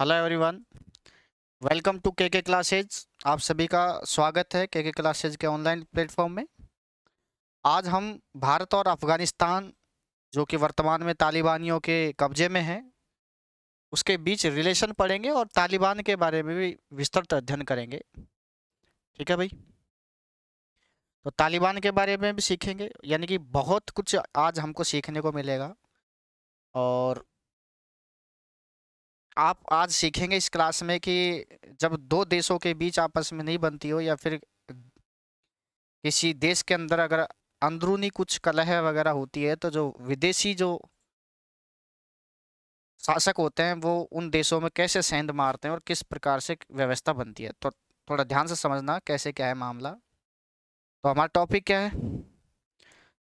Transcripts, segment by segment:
hello everyone welcome to के के classes आप सभी का स्वागत है के के क्लासेज के ऑनलाइन प्लेटफॉर्म में आज हम भारत और अफ़गानिस्तान जो कि वर्तमान में तालिबानियों के कब्जे में है उसके बीच रिलेशन पढ़ेंगे और तालिबान के बारे में भी विस्तृत अध्ययन करेंगे ठीक है भाई तो तालिबान के बारे में भी सीखेंगे यानी कि बहुत कुछ आज हमको सीखने को मिलेगा और आप आज सीखेंगे इस क्लास में कि जब दो देशों के बीच आपस में नहीं बनती हो या फिर किसी देश के अंदर अगर अंदरूनी कुछ कलह वगैरह होती है तो जो विदेशी जो शासक होते हैं वो उन देशों में कैसे सेंध मारते हैं और किस प्रकार से व्यवस्था बनती है तो थोड़ा ध्यान से समझना कैसे क्या है मामला तो हमारा टॉपिक क्या है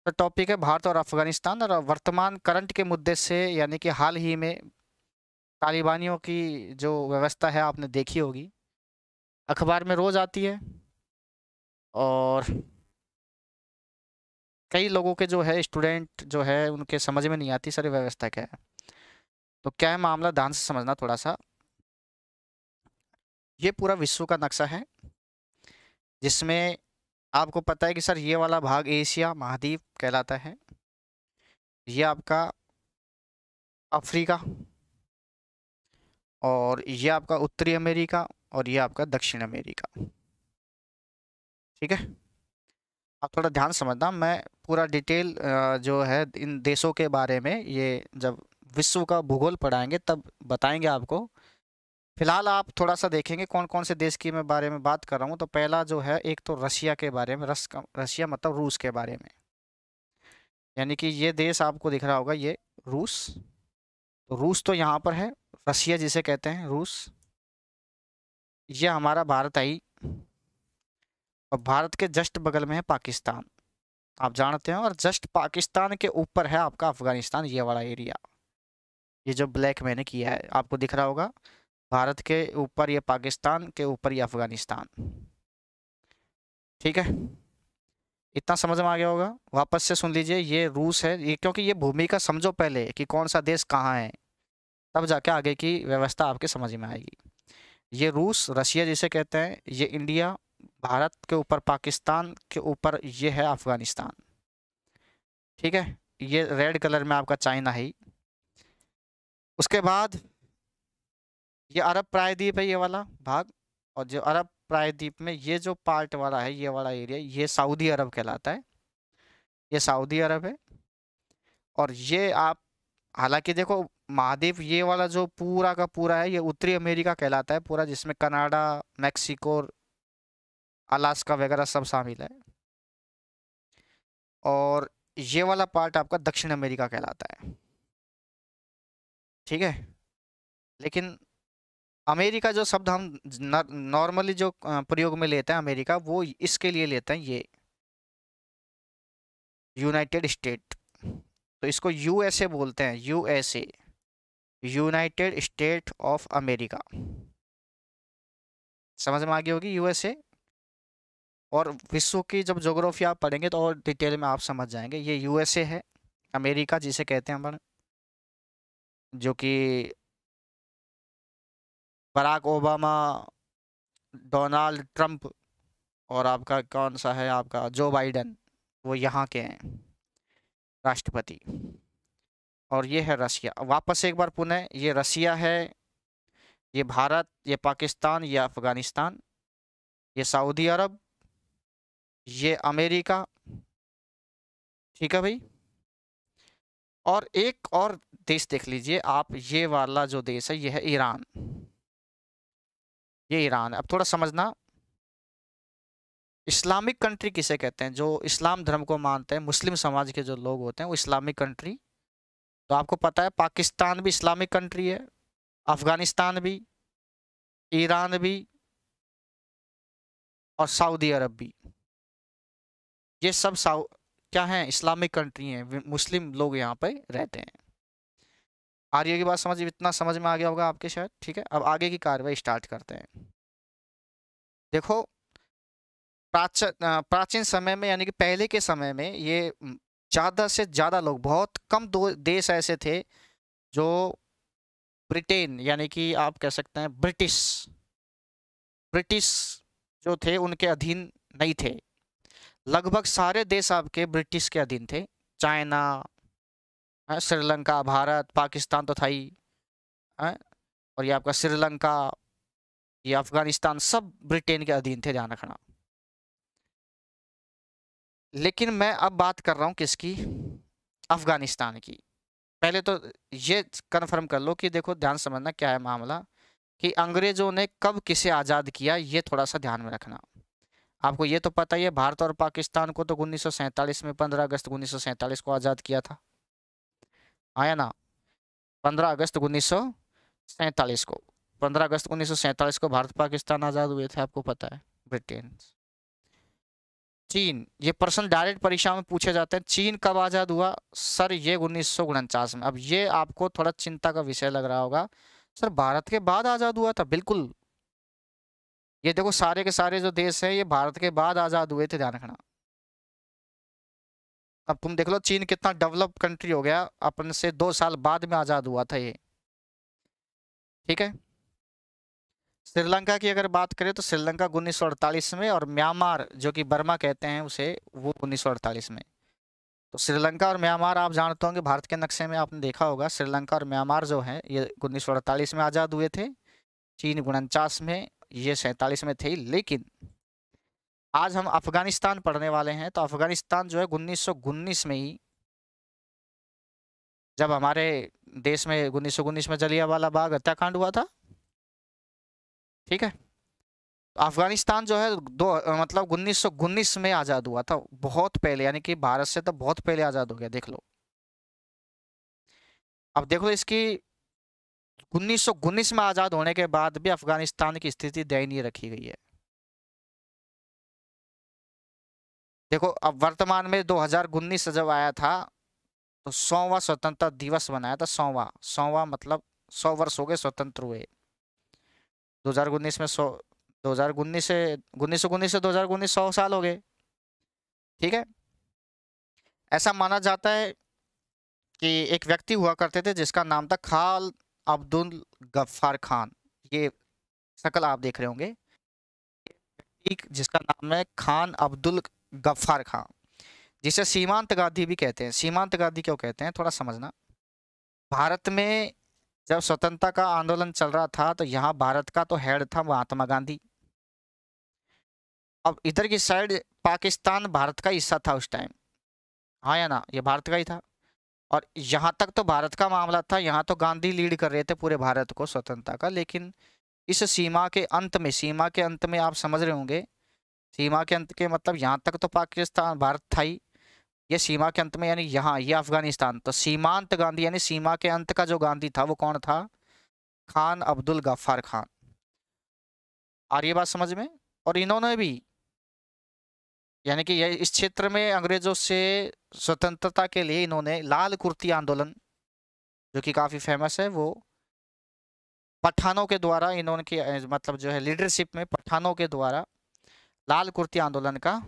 तो टॉपिक है भारत और अफगानिस्तान और वर्तमान करंट के मुद्दे से यानी कि हाल ही में तालिबानियों की जो व्यवस्था है आपने देखी होगी अखबार में रोज़ आती है और कई लोगों के जो है स्टूडेंट जो है उनके समझ में नहीं आती सर व्यवस्था क्या है तो क्या है मामला ध्यान से समझना थोड़ा सा ये पूरा विश्व का नक्शा है जिसमें आपको पता है कि सर ये वाला भाग एशिया महाद्वीप कहलाता है ये आपका अफ्रीका और ये आपका उत्तरी अमेरिका और ये आपका दक्षिण अमेरिका ठीक है आप थोड़ा ध्यान समझना मैं पूरा डिटेल जो है इन देशों के बारे में ये जब विश्व का भूगोल पढ़ाएंगे तब बताएंगे आपको फिलहाल आप थोड़ा सा देखेंगे कौन कौन से देश की मैं बारे में बात कर रहा हूँ तो पहला जो है एक तो रशिया के बारे में रस रसिया मतलब रूस के बारे में यानी कि ये देश आपको दिख रहा होगा ये रूस तो रूस तो यहाँ पर है रसिया जिसे कहते हैं रूस ये हमारा भारत आई और भारत के जस्ट बगल में है पाकिस्तान आप जानते हैं और जस्ट पाकिस्तान के ऊपर है आपका अफगानिस्तान ये वाला एरिया ये जो ब्लैक मैंने किया है आपको दिख रहा होगा भारत के ऊपर ये पाकिस्तान के ऊपर ये अफगानिस्तान ठीक है इतना समझ में आ गया होगा वापस से सुन लीजिए ये रूस है ये क्योंकि ये भूमिका समझो पहले कि कौन सा देश कहाँ है तब जाके आगे की व्यवस्था आपके समझ में आएगी ये रूस रशिया जिसे कहते हैं ये इंडिया भारत के ऊपर पाकिस्तान के ऊपर ये है अफ़गानिस्तान ठीक है ये रेड कलर में आपका चाइना है उसके बाद ये अरब प्रायद्वीप है ये वाला भाग और जो अरब प्रायद्वीप में ये जो पार्ट वाला है ये वाला एरिया ये सऊदी अरब कहलाता है ये सऊदी अरब है और ये आप हालांकि देखो महादेव ये वाला जो पूरा का पूरा है ये उत्तरी अमेरिका कहलाता है पूरा जिसमें कनाडा मैक्सिको अलास्का वगैरह सब शामिल है और ये वाला पार्ट आपका दक्षिण अमेरिका कहलाता है ठीक है लेकिन अमेरिका जो शब्द हम नॉर्मली जो प्रयोग में लेते हैं अमेरिका वो इसके लिए लेते हैं ये यूनाइटेड स्टेट तो इसको यूएसए बोलते हैं USA United State of America समझ में आ गई होगी यूएसए और विश्व की जब जोग्राफी आप पढ़ेंगे तो और डिटेल में आप समझ जाएंगे ये यूएसए है अमेरिका जिसे कहते हैं अपन जो कि बराक ओबामा डोनाल्ड ट्रंप और आपका कौन सा है आपका जो बाइडन वो यहाँ के हैं राष्ट्रपति और ये है रसिया वापस एक बार पुनः ये रसिया है ये भारत ये पाकिस्तान ये अफ़गानिस्तान ये सऊदी अरब ये अमेरिका ठीक है भाई और एक और देश देख लीजिए आप ये वाला जो देश है ये है ईरान ये ईरान है अब थोड़ा समझना इस्लामिक कंट्री किसे कहते हैं जो इस्लाम धर्म को मानते हैं मुस्लिम समाज के जो लोग होते हैं वो इस्लामिक कंट्री तो आपको पता है पाकिस्तान भी इस्लामिक कंट्री है अफगानिस्तान भी ईरान भी और सऊदी अरब भी ये सब साउ क्या हैं इस्लामिक कंट्री हैं मुस्लिम लोग यहाँ पर रहते हैं आर्य की बात समझ इतना समझ में आ गया होगा आपके शायद ठीक है अब आगे की कार्रवाई स्टार्ट करते हैं देखो प्राचीन प्राचीन समय में यानी कि पहले के समय में ये ज़्यादा से ज़्यादा लोग बहुत कम दो देश ऐसे थे जो ब्रिटेन यानी कि आप कह सकते हैं ब्रिटिश ब्रिटिश जो थे उनके अधीन नहीं थे लगभग सारे देश आपके ब्रिटिश के अधीन थे चाइना हाँ, श्रीलंका भारत पाकिस्तान तो था ही हाँ, और ये आपका श्रीलंका ये अफगानिस्तान सब ब्रिटेन के अधीन थे ध्यान रखना लेकिन मैं अब बात कर रहा हूँ किसकी अफ़गानिस्तान की पहले तो ये कन्फर्म कर लो कि देखो ध्यान समझना क्या है मामला कि अंग्रेज़ों ने कब किसे आज़ाद किया ये थोड़ा सा ध्यान में रखना आपको ये तो पता ही है भारत और पाकिस्तान को तो उन्नीस में पंद्रह अगस्त उन्नीस को आज़ाद किया था आया ना पंद्रह अगस्त उन्नीस को पंद्रह अगस्त उन्नीस को भारत पाकिस्तान आज़ाद हुए थे आपको पता है ब्रिटेन चीन ये प्रश्न डायरेक्ट परीक्षा में पूछे जाते हैं चीन कब आज़ाद हुआ सर ये उन्नीस में अब ये आपको थोड़ा चिंता का विषय लग रहा होगा सर भारत के बाद आज़ाद हुआ था बिल्कुल ये देखो सारे के सारे जो देश हैं ये भारत के बाद आज़ाद हुए थे ध्यान रखना अब तुम देख लो चीन कितना डेवलप कंट्री हो गया अपन से दो साल बाद में आज़ाद हुआ था ये ठीक है श्रीलंका की अगर बात करें तो श्रीलंका उन्नीस में और म्यांमार जो कि बर्मा कहते हैं उसे वो उन्नीस में तो श्रीलंका और म्यांमार आप जानते होंगे भारत के नक्शे में आपने देखा होगा श्रीलंका और म्यांमार जो है ये उन्नीस में आज़ाद हुए थे चीन उनचास में ये सैंतालीस में थे लेकिन आज हम अफगानिस्तान पढ़ने वाले हैं तो अफगानिस्तान जो है उन्नीस में ही जब हमारे देश में उन्नीस में जलियावाला बाग हत्याकांड हुआ था ठीक है तो अफगानिस्तान जो है दो मतलब उन्नीस सौ उन्नीस में आज़ाद हुआ था बहुत पहले यानी कि भारत से तो बहुत पहले आज़ाद हो गया देख लो अब देखो इसकी उन्नीस सौ उन्नीस में आज़ाद होने के बाद भी अफगानिस्तान की स्थिति दयनीय रखी गई है देखो अब वर्तमान में दो हजार उन्नीस जब आया था तो सौवा स्वतंत्रता दिवस मनाया था सौवा सौवा मतलब सौ वर्ष हो गए स्वतंत्र हुए दो हज़ार उन्नीस में सौ दो हज़ार उन्नीस से उन्नीस सौ उन्नीस से दो हज़ार उन्नीस सौ साल हो गए ठीक है ऐसा माना जाता है कि एक व्यक्ति हुआ करते थे जिसका नाम था खाल अब्दुल गफ्फार खान ये शक्ल आप देख रहे होंगे जिसका नाम है खान अब्दुल गफ्फार खान जिसे सीमांत गांधी भी कहते हैं सीमांत गांधी क्यों कहते हैं थोड़ा समझना भारत में जब स्वतंत्रता का आंदोलन चल रहा था तो यहाँ भारत का तो हेड था महात्मा गांधी अब इधर की साइड पाकिस्तान भारत का हिस्सा था उस टाइम हाँ या ना ये भारत का ही था और यहाँ तक तो भारत का मामला था यहाँ तो गांधी लीड कर रहे थे पूरे भारत को स्वतंत्रता का लेकिन इस सीमा के अंत में सीमा के अंत में आप समझ रहे होंगे सीमा के अंत के मतलब यहाँ तक तो पाकिस्तान भारत था ही ये सीमा के अंत में यानी यहाँ ये अफगानिस्तान तो सीमांत गांधी यानी सीमा के अंत का जो गांधी था वो कौन था खान अब्दुल गफ्फार खान आ रही बात समझ में और इन्होंने भी यानी कि ये इस क्षेत्र में अंग्रेजों से स्वतंत्रता के लिए इन्होंने लाल कुर्ती आंदोलन जो कि काफ़ी फेमस है वो पठानों के द्वारा इन्होंने की मतलब जो है लीडरशिप में पठानों के द्वारा लाल कुर्ती आंदोलन का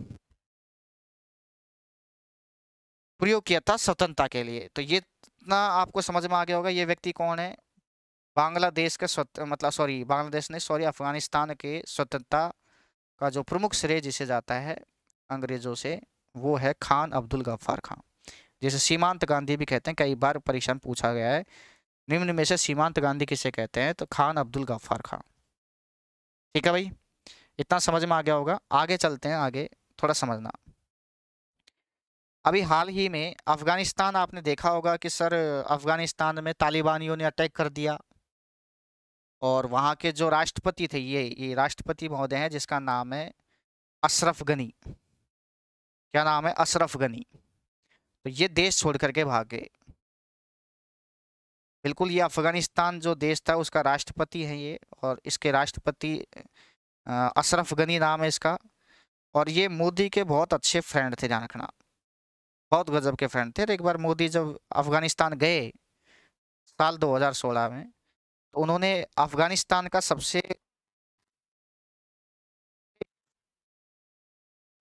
प्रयोग किया था स्वतंत्रता के लिए तो ये इतना आपको समझ में आ गया होगा ये व्यक्ति कौन है बांग्लादेश के स्वत मतलब सॉरी बांग्लादेश ने सॉरी अफगानिस्तान के स्वतंत्रता का जो प्रमुख श्रेय जिसे जाता है अंग्रेज़ों से वो है खान अब्दुल गफ्फार खान जिसे सीमांत गांधी भी कहते हैं कई बार परीक्षा में पूछा गया है निम्न में से सीमांत गांधी किसे कहते हैं तो खान अब्दुल गफ्फार खान ठीक है भाई इतना समझ में आ गया होगा आगे चलते हैं आगे थोड़ा समझना अभी हाल ही में अफ़गानिस्तान आपने देखा होगा कि सर अफ़गानिस्तान में तालिबानियों ने अटैक कर दिया और वहाँ के जो राष्ट्रपति थे ये ये राष्ट्रपति महोदय हैं जिसका नाम है अशरफ गनी क्या नाम है अशरफ गनी तो ये देश छोड़ करके भाग गए बिल्कुल ये अफ़गानिस्तान जो देश था उसका राष्ट्रपति है ये और इसके राष्ट्रपति अशरफ गनी नाम है इसका और ये मोदी के बहुत अच्छे फ्रेंड थे जान रखना बहुत गजब के फ्रेंड थे तो एक बार मोदी जब अफगानिस्तान गए साल 2016 में तो उन्होंने अफगानिस्तान का सबसे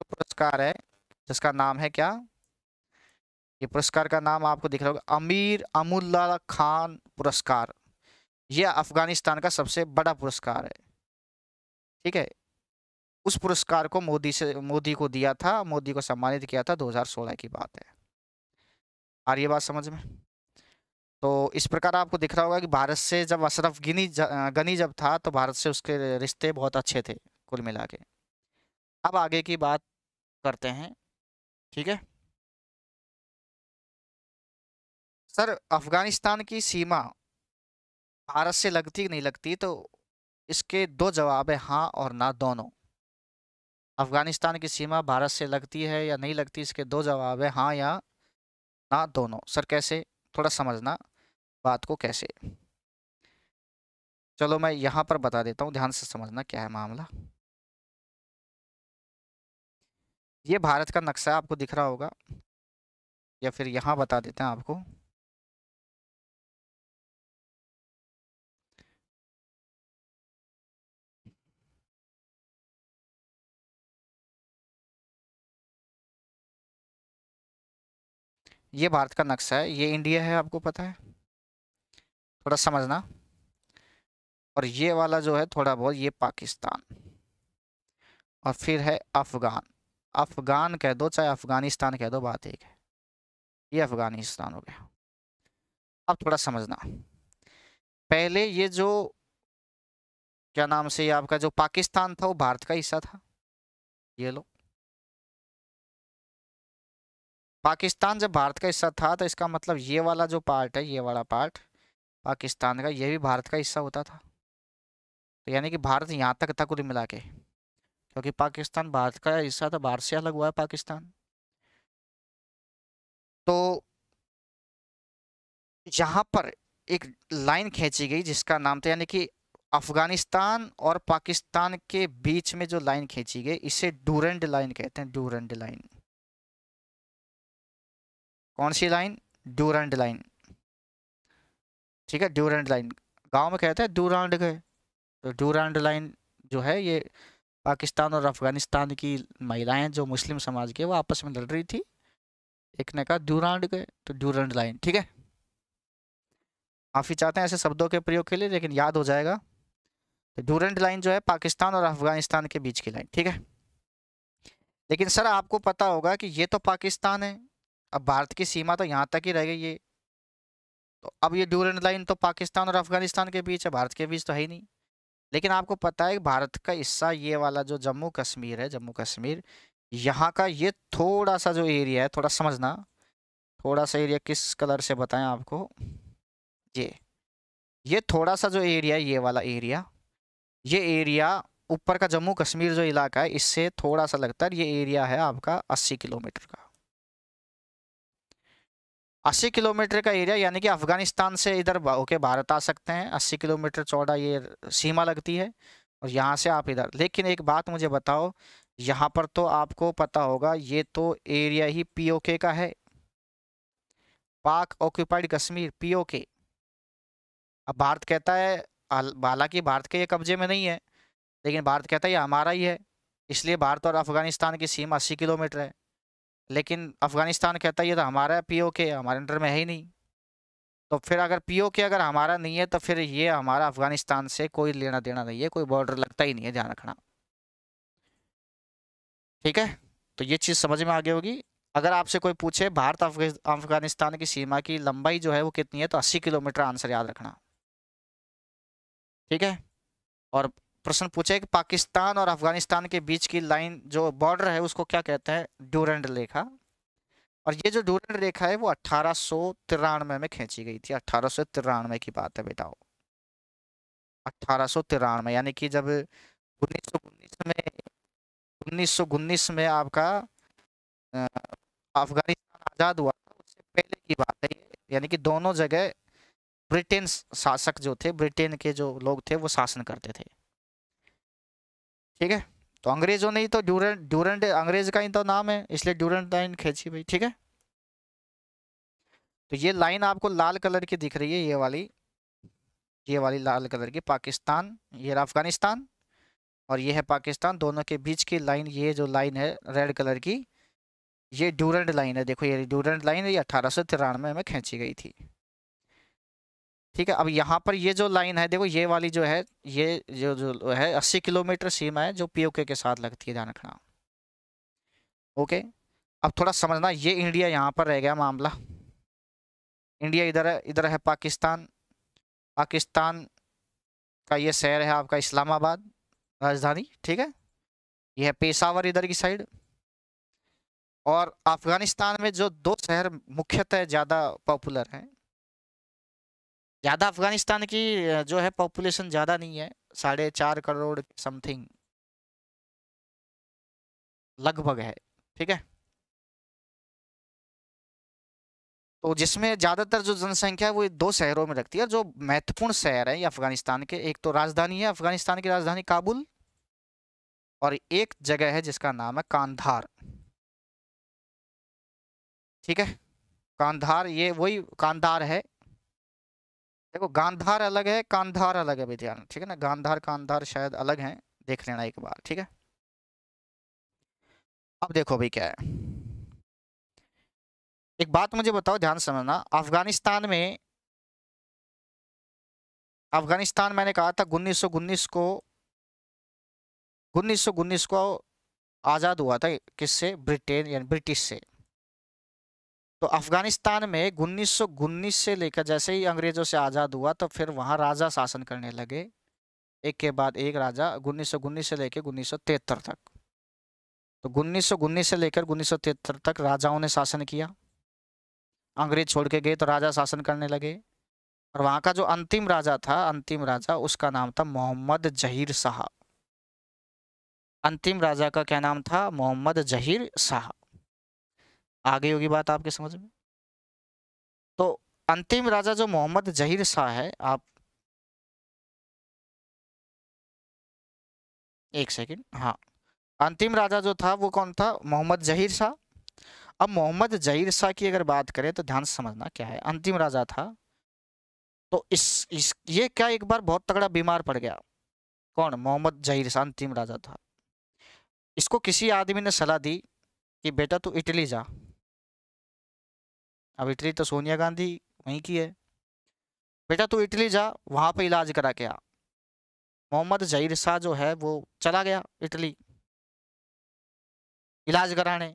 पुरस्कार है जिसका नाम है क्या ये पुरस्कार का नाम आपको दिख रहा होगा अमीर अमुल्ला खान पुरस्कार यह अफगानिस्तान का सबसे बड़ा पुरस्कार है ठीक है उस पुरस्कार को मोदी से मोदी को दिया था मोदी को सम्मानित किया था 2016 की बात है आ रही बात समझ में तो इस प्रकार आपको दिख रहा होगा कि भारत से जब अशरफ गिनी गनी जब था तो भारत से उसके रिश्ते बहुत अच्छे थे कुल मिला के अब आगे की बात करते हैं ठीक है सर अफगानिस्तान की सीमा भारत से लगती नहीं लगती तो इसके दो जवाब है हाँ और ना दोनों अफगानिस्तान की सीमा भारत से लगती है या नहीं लगती इसके दो जवाब है हाँ या ना दोनों सर कैसे थोड़ा समझना बात को कैसे चलो मैं यहाँ पर बता देता हूँ ध्यान से समझना क्या है मामला ये भारत का नक्शा आपको दिख रहा होगा या फिर यहाँ बता देते हैं आपको ये भारत का नक्शा है ये इंडिया है आपको पता है थोड़ा समझना और ये वाला जो है थोड़ा बहुत ये पाकिस्तान और फिर है अफ़गान अफ़गान कह दो चाहे अफ़गानिस्तान कह दो बात एक है ये अफ़गानिस्तान हो गया अब थोड़ा समझना पहले ये जो क्या नाम से ये आपका जो पाकिस्तान था वो भारत का हिस्सा था ये लो पाकिस्तान जब भारत का हिस्सा था तो इसका मतलब ये वाला जो पार्ट है ये वाला पार्ट पाकिस्तान का ये भी भारत का हिस्सा होता था तो यानी कि भारत यहाँ तक था कुल मिला के क्योंकि पाकिस्तान भारत का हिस्सा था भारत से अलग हुआ है पाकिस्तान तो यहाँ पर एक लाइन खींची गई जिसका नाम था यानी कि अफगानिस्तान और पाकिस्तान के बीच में जो लाइन खींची गई इसे डूरेंड लाइन कहते हैं डूरेंड लाइन कौन सी लाइन ड्यूरेंट लाइन ठीक है ड्यूरेंट लाइन गांव में कहते हैं ड्यूरांड गए तो ड्यूरांड लाइन जो है ये पाकिस्तान और अफगानिस्तान की महिलाएं जो मुस्लिम समाज के वो आपस में लड़ रही थी एक ने कहा ड्यूरांड गए तो ड्यूरेंट लाइन ठीक है माफ़ी चाहते हैं ऐसे शब्दों के प्रयोग के लिए लेकिन याद हो जाएगा तो ड्यूरेंट लाइन जो है पाकिस्तान और अफगानिस्तान के बीच की लाइन ठीक है लेकिन सर आपको पता होगा कि ये तो पाकिस्तान है अब भारत की सीमा तो यहाँ तक ही रह गई है तो अब ये ड्यूरेंट लाइन तो पाकिस्तान और अफगानिस्तान के बीच है भारत के बीच तो है ही नहीं लेकिन आपको पता है भारत का हिस्सा ये वाला जो जम्मू कश्मीर है जम्मू कश्मीर यहाँ का ये थोड़ा सा जो एरिया है थोड़ा समझना थोड़ा सा एरिया किस कलर से बताएं आपको ये ये थोड़ा सा जो एरिया ये वाला एरिया ये एरिया ऊपर का जम्मू कश्मीर जो इलाका है इससे थोड़ा सा लगता है ये एरिया है आपका अस्सी किलोमीटर का 80 किलोमीटर का एरिया यानी कि अफगानिस्तान से इधर होके भारत आ सकते हैं 80 किलोमीटर चौड़ा ये सीमा लगती है और यहाँ से आप इधर लेकिन एक बात मुझे बताओ यहाँ पर तो आपको पता होगा ये तो एरिया ही पीओके का है पाक ऑक्यूपाइड कश्मीर पीओके अब भारत कहता है हालांकि भारत के ये कब्जे में नहीं है लेकिन भारत कहता है ये हमारा ही है इसलिए भारत और अफगानिस्तान की सीमा अस्सी किलोमीटर है लेकिन अफ़गानिस्तान कहता है ये तो हमारा पी ओ के हमारे अंडर में है ही नहीं तो फिर अगर पी ओ के अगर हमारा नहीं है तो फिर ये हमारा अफ़गानिस्तान से कोई लेना देना नहीं है कोई बॉर्डर लगता ही नहीं है ध्यान रखना ठीक है तो ये चीज़ समझ में आगे होगी अगर आपसे कोई पूछे भारत अफगानिस्तान की सीमा की लंबाई जो है वो कितनी है तो अस्सी किलोमीटर आंसर याद रखना ठीक है और प्रश्न पूछे कि पाकिस्तान और अफगानिस्तान के बीच की लाइन जो बॉर्डर है उसको क्या कहते हैं ड्यूरेंड रेखा और ये जो ड्यूरेंड रेखा है वो अट्ठारह में खींची गई थी अट्ठारह की बात है बेटा अट्ठारह यानी कि जब उन्नीस में उन्नीस उन्नीस में आपका अफगानिस्तान आज़ाद हुआ था उससे पहले की बात है यानी कि दोनों जगह ब्रिटेन शासक जो थे ब्रिटेन के जो लोग थे वो शासन करते थे ठीक है तो अंग्रेजों ने ही तो ड्यूरेंट ड्यूरेंट अंग्रेज का ही तो नाम है इसलिए ड्यूरेंट लाइन खींची भाई ठीक है तो ये लाइन आपको लाल कलर की दिख रही है ये वाली ये वाली लाल कलर की पाकिस्तान ये अफगानिस्तान और ये है पाकिस्तान दोनों के बीच की लाइन ये जो लाइन है रेड कलर की ये ड्यूरेंट लाइन है देखो ये ड्यूरेंट लाइन ये अठारह में खींची गई थी ठीक है अब यहाँ पर ये जो लाइन है देखो ये वाली जो है ये जो जो है अस्सी किलोमीटर सीमा है जो पीओके के साथ लगती है ध्यान रखना ओके अब थोड़ा समझना ये इंडिया यहाँ पर रह गया मामला इंडिया इधर है इधर है पाकिस्तान पाकिस्तान का ये शहर है आपका इस्लामाबाद राजधानी ठीक है यह है पेशावर इधर की साइड और अफगानिस्तान में जो दो शहर मुख्यतः ज़्यादा पॉपुलर हैं ज़्यादा अफगानिस्तान की जो है पॉपुलेशन ज़्यादा नहीं है साढ़े चार करोड़ समथिंग लगभग है ठीक है तो जिसमें ज़्यादातर जो जनसंख्या है वो दो शहरों में रखती है जो महत्वपूर्ण शहर है ये अफगानिस्तान के एक तो राजधानी है अफगानिस्तान की राजधानी काबुल और एक जगह है जिसका नाम है कांधार ठीक है कांधार ये वही कांधार है देखो गांधार अलग है कांधार अलग है विद्यार्थी ठीक है ना गांधार कांधार शायद अलग हैं देख लेना एक बार ठीक है अब देखो भाई क्या है एक बात मुझे बताओ ध्यान समझना अफगानिस्तान में अफगानिस्तान मैंने कहा था उन्नीस सौ उन्नीस को उन्नीस सौ उन्नीस को आज़ाद हुआ था किससे ब्रिटेन यानी ब्रिटिश से तो अफगानिस्तान में उन्नीस से लेकर जैसे ही अंग्रेजों से आज़ाद हुआ तो फिर वहाँ राजा शासन करने लगे एक के बाद एक राजा उन्नीस से लेकर उन्नीस तक तो उन्नीस से लेकर उन्नीस तक राजाओं ने शासन किया अंग्रेज छोड़ के गए तो राजा शासन करने लगे और वहाँ का जो अंतिम राजा था अंतिम राजा उसका नाम था मोहम्मद जहीर शाह अंतिम राजा का क्या नाम था मोहम्मद जहीर शाह आ गई होगी बात आपके समझ में तो अंतिम राजा जो मोहम्मद जहीर शाह है आप एक सेकेंड हाँ अंतिम राजा जो था वो कौन था मोहम्मद जहीर शाह अब मोहम्मद जहीर शाह की अगर बात करें तो ध्यान से समझना क्या है अंतिम राजा था तो इस, इस ये क्या एक बार बहुत तगड़ा बीमार पड़ गया कौन मोहम्मद जहीर शाह अंतिम राजा था इसको किसी आदमी ने सलाह दी कि बेटा तू इटली जा अब इटली तो सोनिया गांधी वहीं की है बेटा तू इटली जा वहाँ पे इलाज करा के आ मोहम्मद जहीर शाह जो है वो चला गया इटली इलाज कराने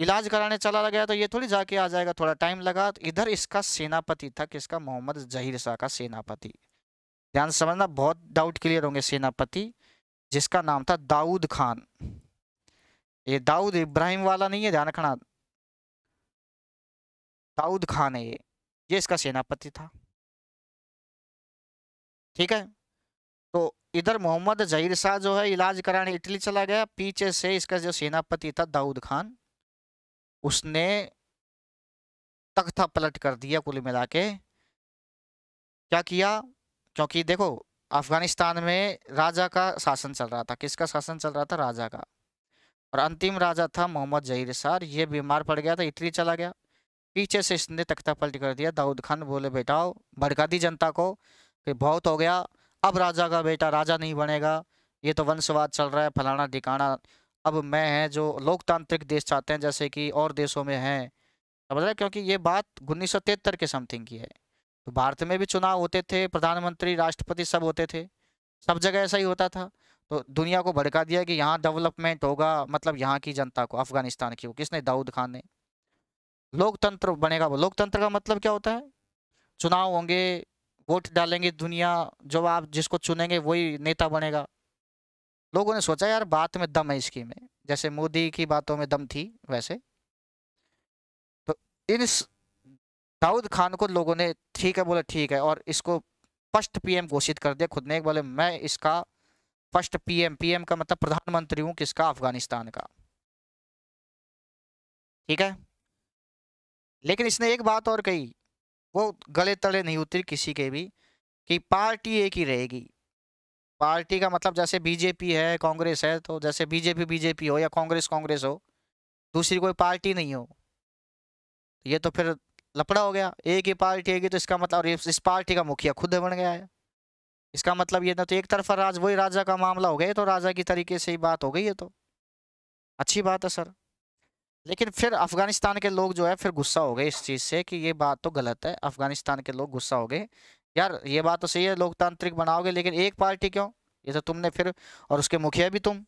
इलाज कराने चला गया तो ये थोड़ी जाके आ जाएगा थोड़ा टाइम लगा तो इधर इसका सेनापति था किसका मोहम्मद जहीर शाह का सेनापति ध्यान समझना बहुत डाउट क्लियर होंगे सेनापति जिसका नाम था दाऊद खान ये दाऊद इब्राहिम वाला नहीं है ध्यान रखना दाऊद खान है ये ये इसका सेनापति था ठीक है तो इधर मोहम्मद जहीर शाह जो है इलाज कराने इटली चला गया पीछे से इसका जो सेनापति था दाऊद खान उसने तख्ता पलट कर दिया कुल मिला के क्या किया क्योंकि देखो अफगानिस्तान में राजा का शासन चल रहा था किसका शासन चल रहा था राजा का और अंतिम राजा था मोहम्मद जहीर शाह ये बीमार पड़ गया था इटली चला गया पीछे से इसने तख्ता पलट कर दिया दाऊद खान बोले बेटा भड़का दी जनता को कि बहुत हो गया अब राजा का बेटा राजा नहीं बनेगा ये तो वंशवाद चल रहा है फलाना ढिकाना अब मैं है जो लोकतांत्रिक देश चाहते हैं जैसे कि और देशों में हैं समझ रहे क्योंकि ये बात उन्नीस के समथिंग की है तो भारत में भी चुनाव होते थे प्रधानमंत्री राष्ट्रपति सब होते थे सब जगह ऐसा ही होता था तो दुनिया को भड़का दिया कि यहाँ डेवलपमेंट होगा मतलब यहाँ की जनता को अफगानिस्तान की हो किसने दाऊद खान ने लोकतंत्र बनेगा वो लोकतंत्र का मतलब क्या होता है चुनाव होंगे वोट डालेंगे दुनिया जो आप जिसको चुनेंगे वही नेता बनेगा लोगों ने सोचा यार बात में दम है इसकी में जैसे मोदी की बातों में दम थी वैसे तो इन दाऊद खान को लोगों ने ठीक है बोला ठीक है और इसको फर्स्ट पीएम घोषित कर दिया खुद ने बोले मैं इसका फर्स्ट पीएम पीएम का मतलब प्रधानमंत्री हूँ किसका अफगानिस्तान का ठीक है लेकिन इसने एक बात और कही वो गले तले नहीं उतरी किसी के भी कि पार्टी एक ही रहेगी पार्टी का मतलब जैसे बीजेपी है कांग्रेस है तो जैसे बीजेपी बीजेपी हो या कांग्रेस कांग्रेस हो दूसरी कोई पार्टी नहीं हो ये तो फिर लपड़ा हो गया एक ही पार्टी है कि तो इसका मतलब इस पार्टी का मुखिया खुद बन गया है इसका मतलब ये ना तो एक तरफा राज वही राजा का मामला हो गया तो राजा की तरीके से ही बात हो गई है तो अच्छी बात है सर लेकिन फिर अफगानिस्तान के लोग जो है फिर गुस्सा हो गए इस चीज़ से कि ये बात तो गलत है अफगानिस्तान के लोग गुस्सा हो गए यार ये बात तो सही है लोकतांत्रिक बनाओगे लेकिन एक पार्टी क्यों ये तो तुमने फिर और उसके मुखिया भी तुम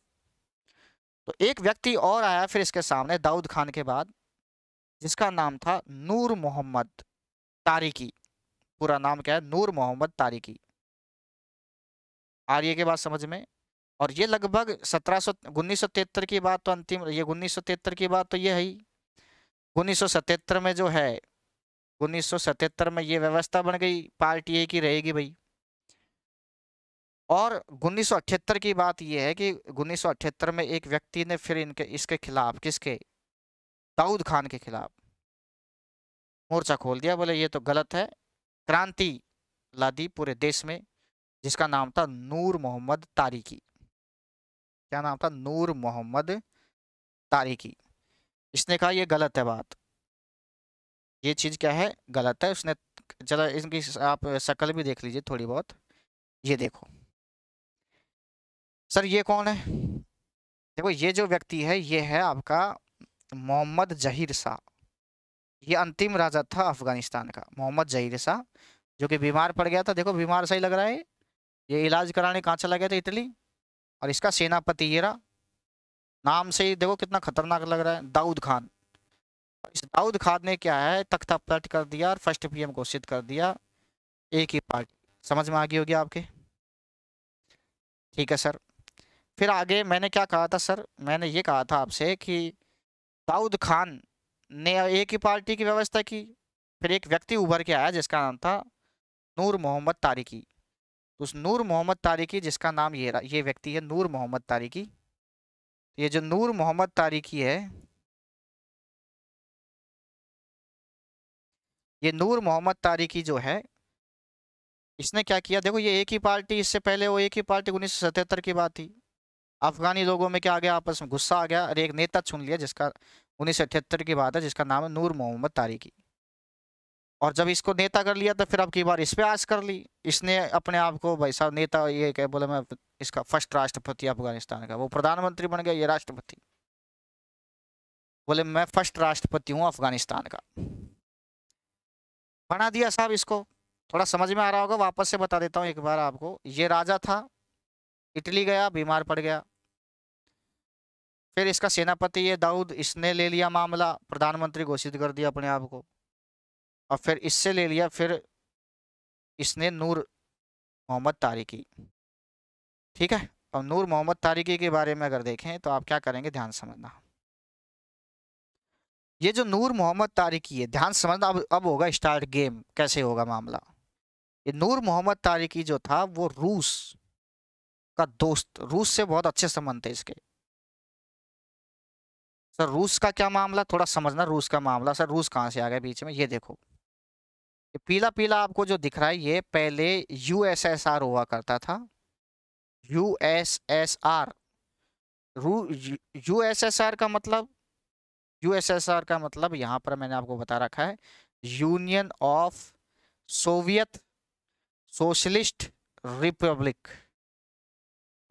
तो एक व्यक्ति और आया फिर इसके सामने दाऊद खान के बाद जिसका नाम था नूर मोहम्मद तारिकी पूरा नाम क्या है नूर मोहम्मद तारिकी आर्य के बाद समझ में और ये लगभग सत्रह सौ उन्नीस की बात तो अंतिम ये उन्नीस की बात तो ये है ही उन्नीस में जो है उन्नीस में ये व्यवस्था बन गई पार्टी ए की रहेगी भाई और उन्नीस की बात यह है कि उन्नीस में एक व्यक्ति ने फिर इनके इसके खिलाफ किसके दाऊद खान के खिलाफ मोर्चा खोल दिया बोले ये तो गलत है क्रांति ला दी पूरे देश में जिसका नाम था नूर मोहम्मद तारिकी क्या नाम था नूर मोहम्मद तारिकी इसने कहा यह गलत है बात ये चीज़ क्या है गलत है उसने चलो इनकी आप शक्ल भी देख लीजिए थोड़ी बहुत ये देखो सर ये कौन है देखो ये जो व्यक्ति है ये है आपका मोहम्मद जहीर शाह ये अंतिम राजा था अफगानिस्तान का मोहम्मद जहीर शाह जो कि बीमार पड़ गया था देखो बीमार सही लग रहा है ये इलाज कराने कहाँ चला गया था इटली और इसका सेनापति ये रहा नाम से ही देखो कितना खतरनाक लग रहा है दाऊद खान इस दाऊद खान ने क्या है तख्ता पलट कर दिया और फर्स्ट पीएम घोषित कर दिया एक ही पार्टी समझ में आ गई होगी आपके ठीक है सर फिर आगे मैंने क्या कहा था सर मैंने ये कहा था आपसे कि दाऊद खान ने एक ही पार्टी की व्यवस्था की फिर एक व्यक्ति उभर के आया जिसका नाम था नूर मोहम्मद तारिकी उस नूर मोहम्मद तारिकी जिसका नाम ये ये व्यक्ति है नूर मोहम्मद तारिकी ये जो नूर मोहम्मद तारिकी है ये नूर मोहम्मद तारिकी जो है इसने क्या किया देखो ये एक ही पार्टी इससे पहले वो एक ही पार्टी उन्नीस सौ सतहत्तर की बात थी अफगानी लोगों में क्या आ गया आपस में गुस्सा आ गया और एक नेता चुन लिया जिसका उन्नीस सौ अठहत्तर की बात है जिसका नाम है नूर मोहम्मद तारिकी और जब इसको नेता कर लिया तो फिर अब की बार इस पर आज कर ली इसने अपने आप को भाई साहब नेता ये कह बोले मैं इसका फर्स्ट राष्ट्रपति अफगानिस्तान का वो प्रधानमंत्री बन गया ये राष्ट्रपति बोले मैं फर्स्ट राष्ट्रपति हूँ अफगानिस्तान का बना दिया साहब इसको थोड़ा समझ में आ रहा होगा वापस से बता देता हूँ एक बार आपको ये राजा था इटली गया बीमार पड़ गया फिर इसका सेनापति ये दाऊद इसने ले लिया मामला प्रधानमंत्री घोषित कर दिया अपने आप को और फिर इससे ले लिया फिर इसने नूर मोहम्मद तारिकी ठीक है अब नूर मोहम्मद तारिकी के बारे में अगर देखें तो आप क्या करेंगे ध्यान समझना ये जो नूर मोहम्मद तारिकी है ध्यान समझना अब अब होगा स्टार्ट गेम कैसे होगा मामला ये नूर मोहम्मद तारिकी जो था वो रूस का दोस्त रूस से बहुत अच्छे संबंध थे इसके सर रूस का क्या मामला थोड़ा समझना रूस का मामला सर रूस कहाँ से आ गया बीच में ये देखो पीला पीला आपको जो दिख रहा है ये पहले यूएसएसआर हुआ करता था यूएसएसआर यूएसएसआर का मतलब यूएसएसआर का मतलब यहाँ पर मैंने आपको बता रखा है Union of Soviet Socialist Republic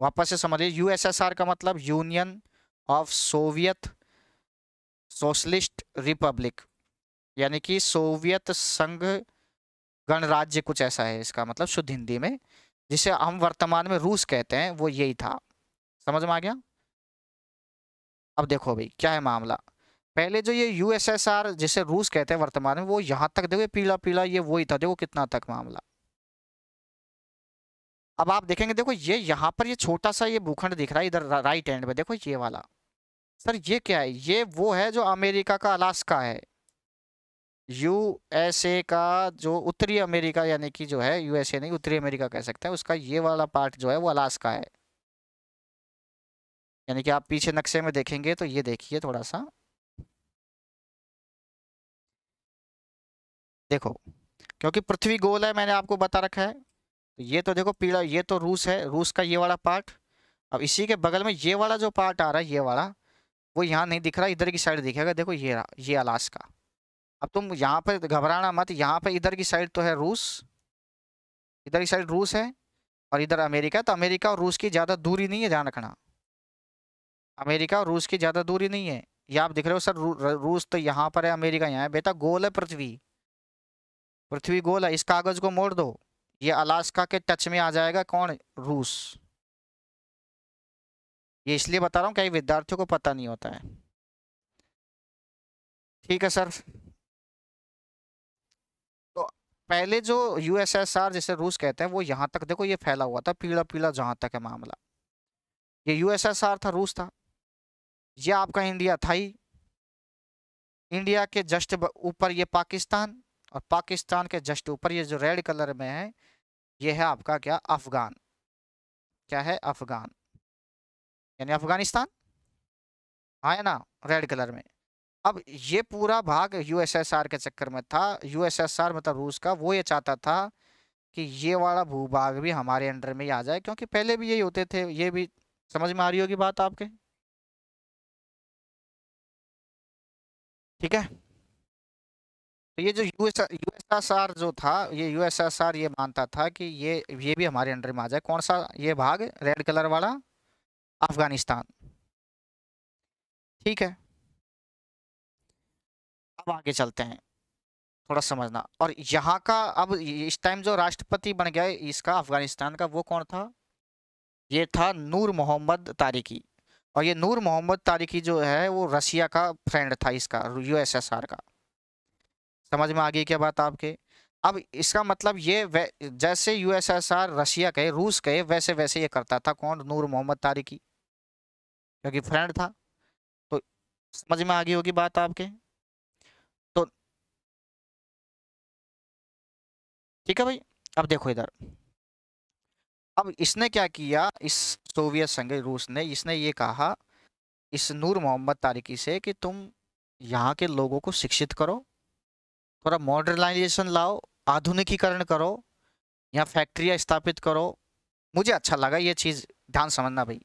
वापस से समझिए यूएसएसआर का मतलब Union of Soviet Socialist Republic यानी कि सोवियत संघ गणराज्य कुछ ऐसा है इसका मतलब शुद्ध हिंदी में जिसे हम वर्तमान में रूस कहते हैं वो यही था समझ में आ गया अब देखो भाई क्या है मामला पहले जो ये यूएसएसआर जिसे रूस कहते हैं वर्तमान में वो यहाँ तक देखो पीला पीला ये वही था देखो कितना तक मामला अब आप देखेंगे देखो ये यहाँ पर ये छोटा सा ये भूखंड दिख रहा है इधर राइट एंड में देखो ये वाला सर ये क्या है ये वो है जो अमेरिका का अलास्का है यूएसए का जो उत्तरी अमेरिका यानी कि जो है यूएसए नहीं उत्तरी अमेरिका कह सकते हैं उसका ये वाला पार्ट जो है वो अलास्का है यानी कि आप पीछे नक्शे में देखेंगे तो ये देखिए थोड़ा सा देखो क्योंकि पृथ्वी गोल है मैंने आपको बता रखा है तो ये तो देखो पीड़ा ये तो रूस है रूस का ये वाला पार्ट अब इसी के बगल में ये वाला जो पार्ट आ रहा है ये वाला वो यहाँ नहीं दिख रहा इधर की साइड दिखेगा देखो ये ये अलास्का अब तुम यहाँ पर घबराना मत यहाँ पर इधर की साइड तो है रूस इधर की साइड रूस है और इधर अमेरिका तो अमेरिका और रूस की ज़्यादा दूरी नहीं है ध्यान रखना अमेरिका और रूस की ज़्यादा दूरी नहीं है ये आप दिख रहे हो सर रू, रूस तो यहाँ पर है अमेरिका यहाँ है बेटा गोल है पृथ्वी पृथ्वी गोल है इस कागज़ को मोड़ दो ये अलास्का के टच में आ जाएगा कौन रूस ये इसलिए बता रहा हूँ कई विद्यार्थियों को पता नहीं होता है ठीक है सर पहले जो यूएसएसआर जिसे रूस कहते हैं वो यहाँ तक देखो ये फैला हुआ था पीला पीला जहाँ तक है मामला ये यूएसएसआर था रूस था ये आपका इंडिया था ही इंडिया के जस्ट ऊपर ये पाकिस्तान और पाकिस्तान के जस्ट ऊपर ये जो रेड कलर में है ये है आपका क्या अफगान क्या है अफगान यानी अफगानिस्तान हाँ है ना रेड कलर में अब ये पूरा भाग यूएसएसआर के चक्कर में था यूएसएसआर मतलब रूस का वो ये चाहता था कि ये वाला भूभाग भी हमारे अंडर में ही आ जाए क्योंकि पहले भी यही होते थे ये भी समझ में आ रही होगी बात आपके ठीक है तो ये जो यूएस यूएसएसआर जो था ये यूएसएसआर ये मानता था कि ये ये भी हमारे अंडर में आ जाए कौन सा ये भाग रेड कलर वाला अफगानिस्तान ठीक है अब आगे चलते हैं थोड़ा समझना और यहाँ का अब इस टाइम जो राष्ट्रपति बन गया इसका अफगानिस्तान का वो कौन था ये था नूर मोहम्मद तारिकी और ये नूर मोहम्मद तारिकी जो है वो रसिया का फ्रेंड था इसका यूएसएसआर का समझ में आ गई क्या बात आपके अब इसका मतलब ये जैसे यूएसएसआर रसिया कहे रूस कहे वैसे वैसे ये करता था कौन नूर मोहम्मद तारिकी क्योंकि फ्रेंड था तो समझ में आ गई होगी बात आपके ठीक है भाई अब देखो इधर अब इसने क्या किया इस सोवियत संघ रूस ने इसने ये कहा इस नूर मोहम्मद तारिकी से कि तुम यहाँ के लोगों को शिक्षित करो थोड़ा मॉडर्नाइजेशन लाओ आधुनिकीकरण करो यहाँ फैक्ट्रियाँ स्थापित करो मुझे अच्छा लगा ये चीज़ ध्यान समझना भाई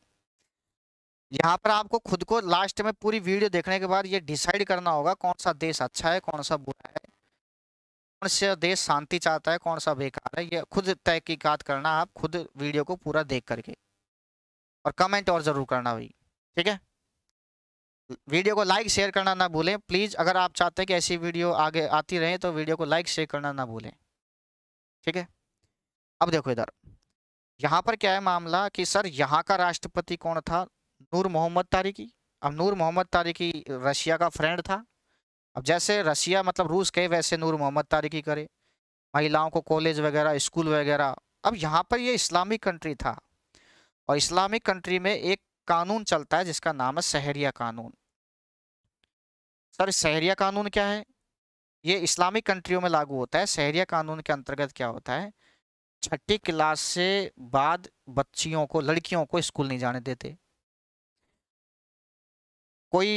यहाँ पर आपको खुद को लास्ट में पूरी वीडियो देखने के बाद ये डिसाइड करना होगा कौन सा देश अच्छा है कौन सा बुरा है कौन सा देश शांति चाहता है कौन सा बेकार है ये खुद तहकीकात करना आप खुद वीडियो को पूरा देख करके और कमेंट और ज़रूर करना भाई ठीक है वीडियो को लाइक शेयर करना ना भूलें प्लीज़ अगर आप चाहते हैं कि ऐसी वीडियो आगे आती रहे तो वीडियो को लाइक शेयर करना ना भूलें ठीक है अब देखो इधर यहाँ पर क्या है मामला कि सर यहाँ का राष्ट्रपति कौन था नूर मोहम्मद तारिकी अब नूर मोहम्मद तारिकी रशिया का फ्रेंड था अब जैसे रसिया मतलब रूस कहे वैसे नूर मोहम्मद तारीखी करे महिलाओं को कॉलेज वगैरह स्कूल वगैरह अब यहाँ पर ये इस्लामिक कंट्री था और इस्लामिक कंट्री में एक कानून चलता है जिसका नाम है सहरिया कानून सर सहरिया कानून क्या है ये इस्लामिक कंट्रियों में लागू होता है सहरिया कानून के अंतर्गत क्या होता है छठी क्लास से बाद बच्चियों को लड़कियों को स्कूल नहीं जाने देते कोई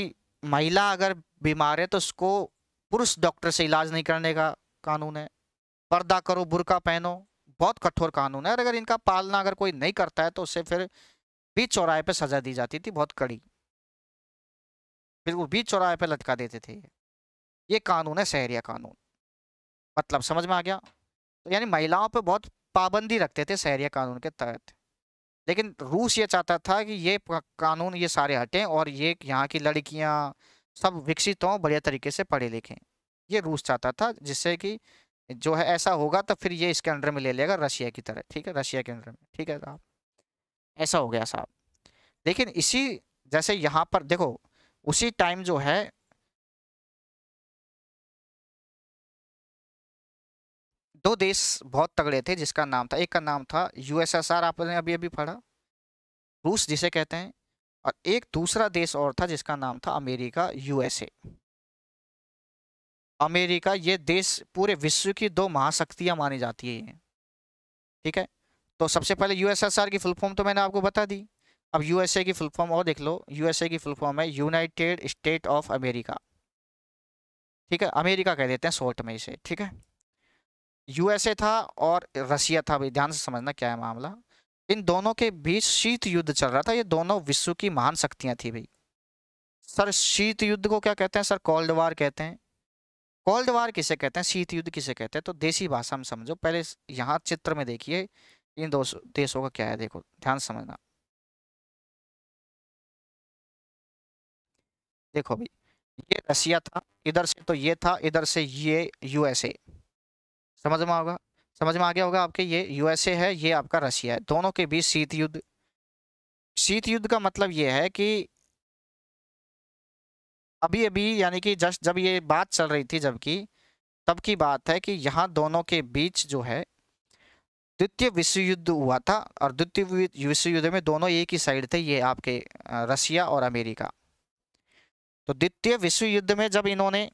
महिला अगर बीमार है तो उसको पुरुष डॉक्टर से इलाज नहीं करने का कानून है पर्दा करो बुरका पहनो बहुत कठोर कानून है और अगर इनका पालना अगर कोई नहीं करता है तो उसे फिर बीच चौराहे पे सजा दी जाती थी बहुत कड़ी फिर वो बीच चौराहे पे लटका देते थे ये कानून है शहरिया कानून मतलब समझ में आ गया तो यानी महिलाओं पे बहुत पाबंदी रखते थे शहरिया कानून के तहत लेकिन रूस ये चाहता था कि ये कानून ये सारे हटें और ये यहाँ की लड़कियाँ सब विकसित हों बढ़िया तरीके से पढ़े लिखें ये रूस चाहता था जिससे कि जो है ऐसा होगा तो फिर ये इसके अंडर में ले लेगा रशिया की तरह ठीक है रशिया के अंडर में ठीक है साहब ऐसा हो गया साहब लेकिन इसी जैसे यहाँ पर देखो उसी टाइम जो है दो देश बहुत तगड़े थे जिसका नाम था एक का नाम था यूएसएसआर आपने अभी अभी पढ़ा रूस जिसे कहते हैं और एक दूसरा देश और था जिसका नाम था अमेरिका यूएसए अमेरिका ये देश पूरे विश्व की दो महाशक्तियां मानी जाती है ठीक है तो सबसे पहले यूएसएसआर की फुल फॉर्म तो मैंने आपको बता दी अब यूएसए की फुल फॉर्म और देख लो यूएसए की फुल फॉर्म है यूनाइटेड स्टेट ऑफ अमेरिका ठीक है अमेरिका कह देते हैं शॉर्ट में इसे ठीक है यूएसए था और रसिया था भाई ध्यान से समझना क्या है मामला इन दोनों के बीच शीत युद्ध चल रहा था ये दोनों विश्व की महान शक्तियां थी भाई सर शीत युद्ध को क्या कहते हैं सर कोल्ड वार कहते हैं कोल्ड वार किसे कहते हैं शीत युद्ध किसे कहते हैं तो देसी भाषा में समझो पहले यहाँ चित्र में देखिए इन दो देशों का क्या है देखो ध्यान समझना देखो भाई ये रशिया था इधर से तो ये था इधर से ये यूएसए समझ में होगा समझ में आ गया होगा आपके ये यूएसए है ये आपका रशिया है दोनों के बीच शीत युद्ध शीत युद्ध का मतलब ये है कि अभी अभी यानी कि जस्ट जब ये बात चल रही थी जबकि तब की बात है कि यहाँ दोनों के बीच जो है द्वितीय विश्व युद्ध हुआ था और द्वितीय विश्व युद्ध में दोनों एक ही साइड थे ये आपके रसिया और अमेरिका तो द्वितीय विश्व युद्ध में जब इन्होंने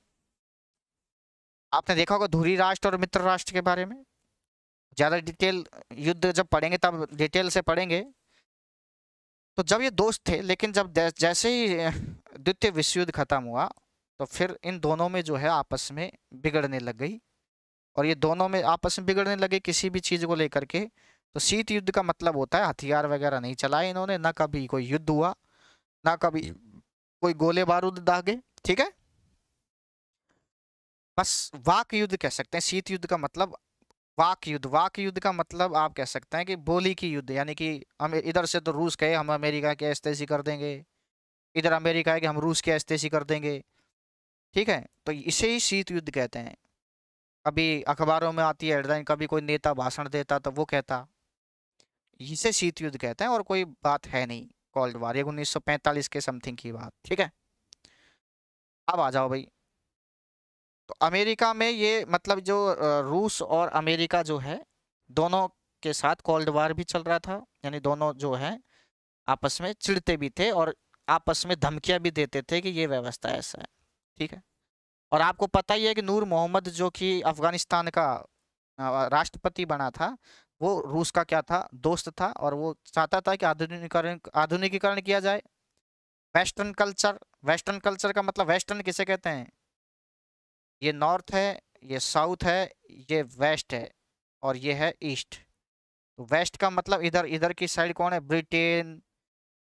आपने देखा होगा धुरी राष्ट्र और मित्र राष्ट्र के बारे में ज़्यादा डिटेल युद्ध जब पढ़ेंगे तब डिटेल से पढ़ेंगे तो जब ये दोस्त थे लेकिन जब जैसे ही द्वितीय विश्व युद्ध खत्म हुआ तो फिर इन दोनों में जो है आपस में बिगड़ने लग गई और ये दोनों में आपस में बिगड़ने लगे किसी भी चीज़ को लेकर के तो शीत युद्ध का मतलब होता है हथियार वगैरह नहीं चलाए इन्होंने ना कभी कोई युद्ध हुआ ना कभी कोई गोले बारूद दागे ठीक है बस वाक युद्ध कह सकते हैं शीत युद्ध का मतलब वाक युद्ध वाक युद्ध का मतलब आप कह सकते हैं कि बोली की युद्ध यानी कि हम इधर से तो रूस कहे हम अमेरिका की एस्तेसी कर देंगे इधर अमेरिका है कि हम रूस की एस्तेसी कर देंगे ठीक है तो इसे ही शीत युद्ध कहते हैं कभी अखबारों में आती है हेडलाइन कभी कोई नेता भाषण देता तो वो कहता इसे शीत युद्ध कहते हैं और कोई बात है नहीं कॉल्ड वार ये उन्नीस के समथिंग की बात ठीक है अब आ जाओ भाई तो अमेरिका में ये मतलब जो रूस और अमेरिका जो है दोनों के साथ कोल्ड वार भी चल रहा था यानी दोनों जो है आपस में चिड़ते भी थे और आपस में धमकियां भी देते थे कि ये व्यवस्था ऐसा है ठीक है और आपको पता ही है कि नूर मोहम्मद जो कि अफगानिस्तान का राष्ट्रपति बना था वो रूस का क्या था दोस्त था और वो चाहता था कि आधुनिकीकरण आधुनिकीकरण किया जाए वेस्टर्न कल्चर वेस्टर्न कल्चर का मतलब वेस्टर्न किसे कहते हैं ये नॉर्थ है ये साउथ है ये वेस्ट है और ये है ईस्ट तो वेस्ट का मतलब इधर इधर की साइड कौन है ब्रिटेन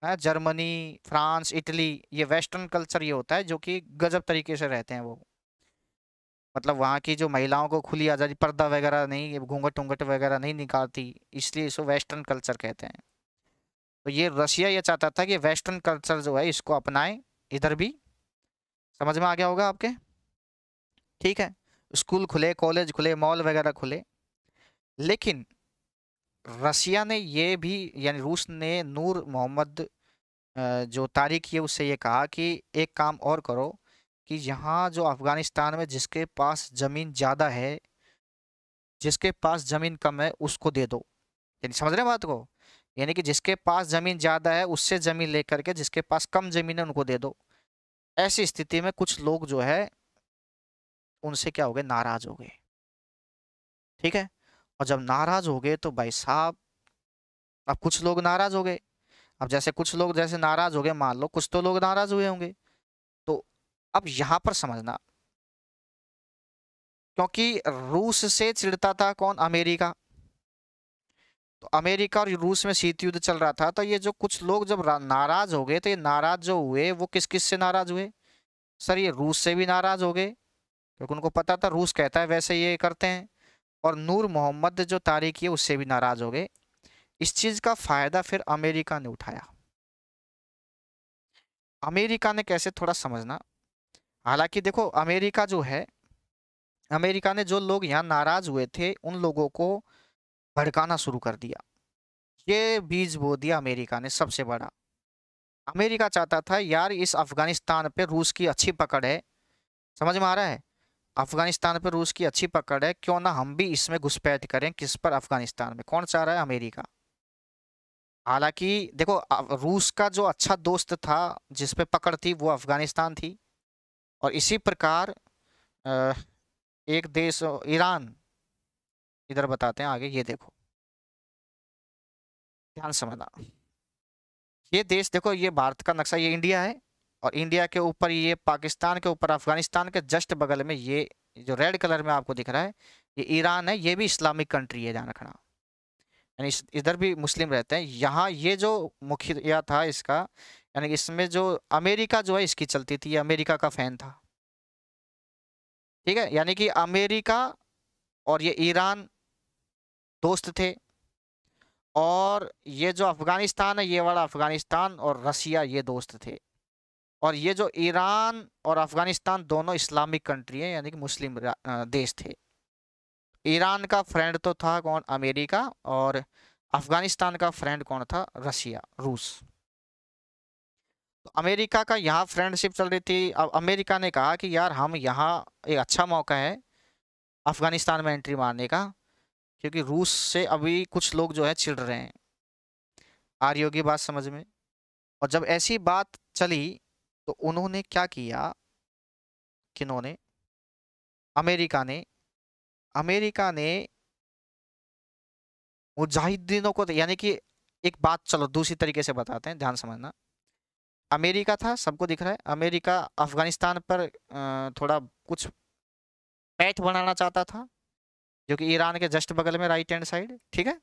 है जर्मनी फ्रांस इटली ये वेस्टर्न कल्चर ये होता है जो कि गजब तरीके से रहते हैं वो मतलब वहाँ की जो महिलाओं को खुली आज़ादी पर्दा वगैरह नहीं घूंघट उंगट वगैरह नहीं निकालती इसलिए इसको वेस्टर्न कल्चर कहते हैं तो ये रशिया ये चाहता था कि वेस्टर्न कल्चर जो है इसको अपनाएं इधर भी समझ में आ गया होगा आपके ठीक है स्कूल खुले कॉलेज खुले मॉल वगैरह खुले लेकिन रसिया ने ये भी यानी रूस ने नूर मोहम्मद जो तारीख है उससे ये कहा कि एक काम और करो कि यहाँ जो अफ़गानिस्तान में जिसके पास ज़मीन ज़्यादा है जिसके पास ज़मीन कम है उसको दे दो यानी समझ रहे हैं बात को यानी कि जिसके पास ज़मीन ज़्यादा है उससे ज़मीन ले करके जिसके पास कम ज़मीन है उनको दे दो ऐसी स्थिति में कुछ लोग जो है उनसे क्या हो गए नाराज़ हो गए ठीक है और जब नाराज़ हो गए तो भाई साहब अब कुछ लोग नाराज़ हो गए अब जैसे कुछ लोग जैसे नाराज़ हो गए मान लो कुछ तो लोग नाराज़ हुए होंगे तो अब यहां पर समझना क्योंकि रूस से चिड़ता था कौन अमेरिका तो अमेरिका और रूस में शीत युद्ध चल रहा था तो ये जो कुछ लोग जब नाराज़ हो गए तो ये नाराज़ जो हुए वो किस किस से नाराज़ हुए सर ये रूस से भी नाराज़ हो गए क्योंकि उनको पता था रूस कहता है वैसे ये करते हैं और नूर मोहम्मद जो तारीख है उससे भी नाराज़ हो गए इस चीज़ का फ़ायदा फिर अमेरिका ने उठाया अमेरिका ने कैसे थोड़ा समझना हालांकि देखो अमेरिका जो है अमेरिका ने जो लोग यहाँ नाराज़ हुए थे उन लोगों को भड़काना शुरू कर दिया ये बीज बो दिया अमेरिका ने सबसे बड़ा अमेरिका चाहता था यार इस अफगानिस्तान पे रूस की अच्छी पकड़ है समझ में आ रहा है अफगानिस्तान पर रूस की अच्छी पकड़ है क्यों ना हम भी इसमें घुसपैठ करें किस पर अफगानिस्तान में कौन चाह रहा है अमेरिका हालांकि देखो रूस का जो अच्छा दोस्त था जिस पे पकड़ थी वो अफगानिस्तान थी और इसी प्रकार एक देश ईरान इधर बताते हैं आगे ये देखो ध्यान समझना ये देश देखो ये भारत का नक्शा ये इंडिया है और इंडिया के ऊपर ये पाकिस्तान के ऊपर अफगानिस्तान के जस्ट बगल में ये जो रेड कलर में आपको दिख रहा है ये ईरान है ये भी इस्लामिक कंट्री है ध्यान रखना यानी इधर भी मुस्लिम रहते हैं यहाँ ये जो मुखिया था इसका यानी इसमें जो अमेरिका जो है इसकी चलती थी अमेरिका का फैन था ठीक है यानी कि अमेरिका और ये ईरान दोस्त थे और ये जो अफगानिस्तान है ये वाला अफगानिस्तान और रसिया ये दोस्त थे और ये जो ईरान और अफगानिस्तान दोनों इस्लामिक कंट्री है यानी कि मुस्लिम देश थे ईरान का फ्रेंड तो था कौन अमेरिका और अफगानिस्तान का फ्रेंड कौन था रशिया रूस तो अमेरिका का यहाँ फ्रेंडशिप चल रही थी अब अमेरिका ने कहा कि यार हम यहाँ एक अच्छा मौका है अफगानिस्तान में एंट्री मारने का क्योंकि रूस से अभी कुछ लोग जो है चिढ़ रहे हैं आ रही होगी बात समझ में और जब ऐसी बात चली तो उन्होंने क्या किया किन्होंने अमेरिका ने अमेरिका ने मुजाहिदीनों को तो यानी कि एक बात चलो दूसरी तरीके से बताते हैं ध्यान समझना अमेरिका था सबको दिख रहा है अमेरिका अफगानिस्तान पर थोड़ा कुछ पैठ बनाना चाहता था जो कि ईरान के जस्ट बगल में राइट हैंड साइड ठीक है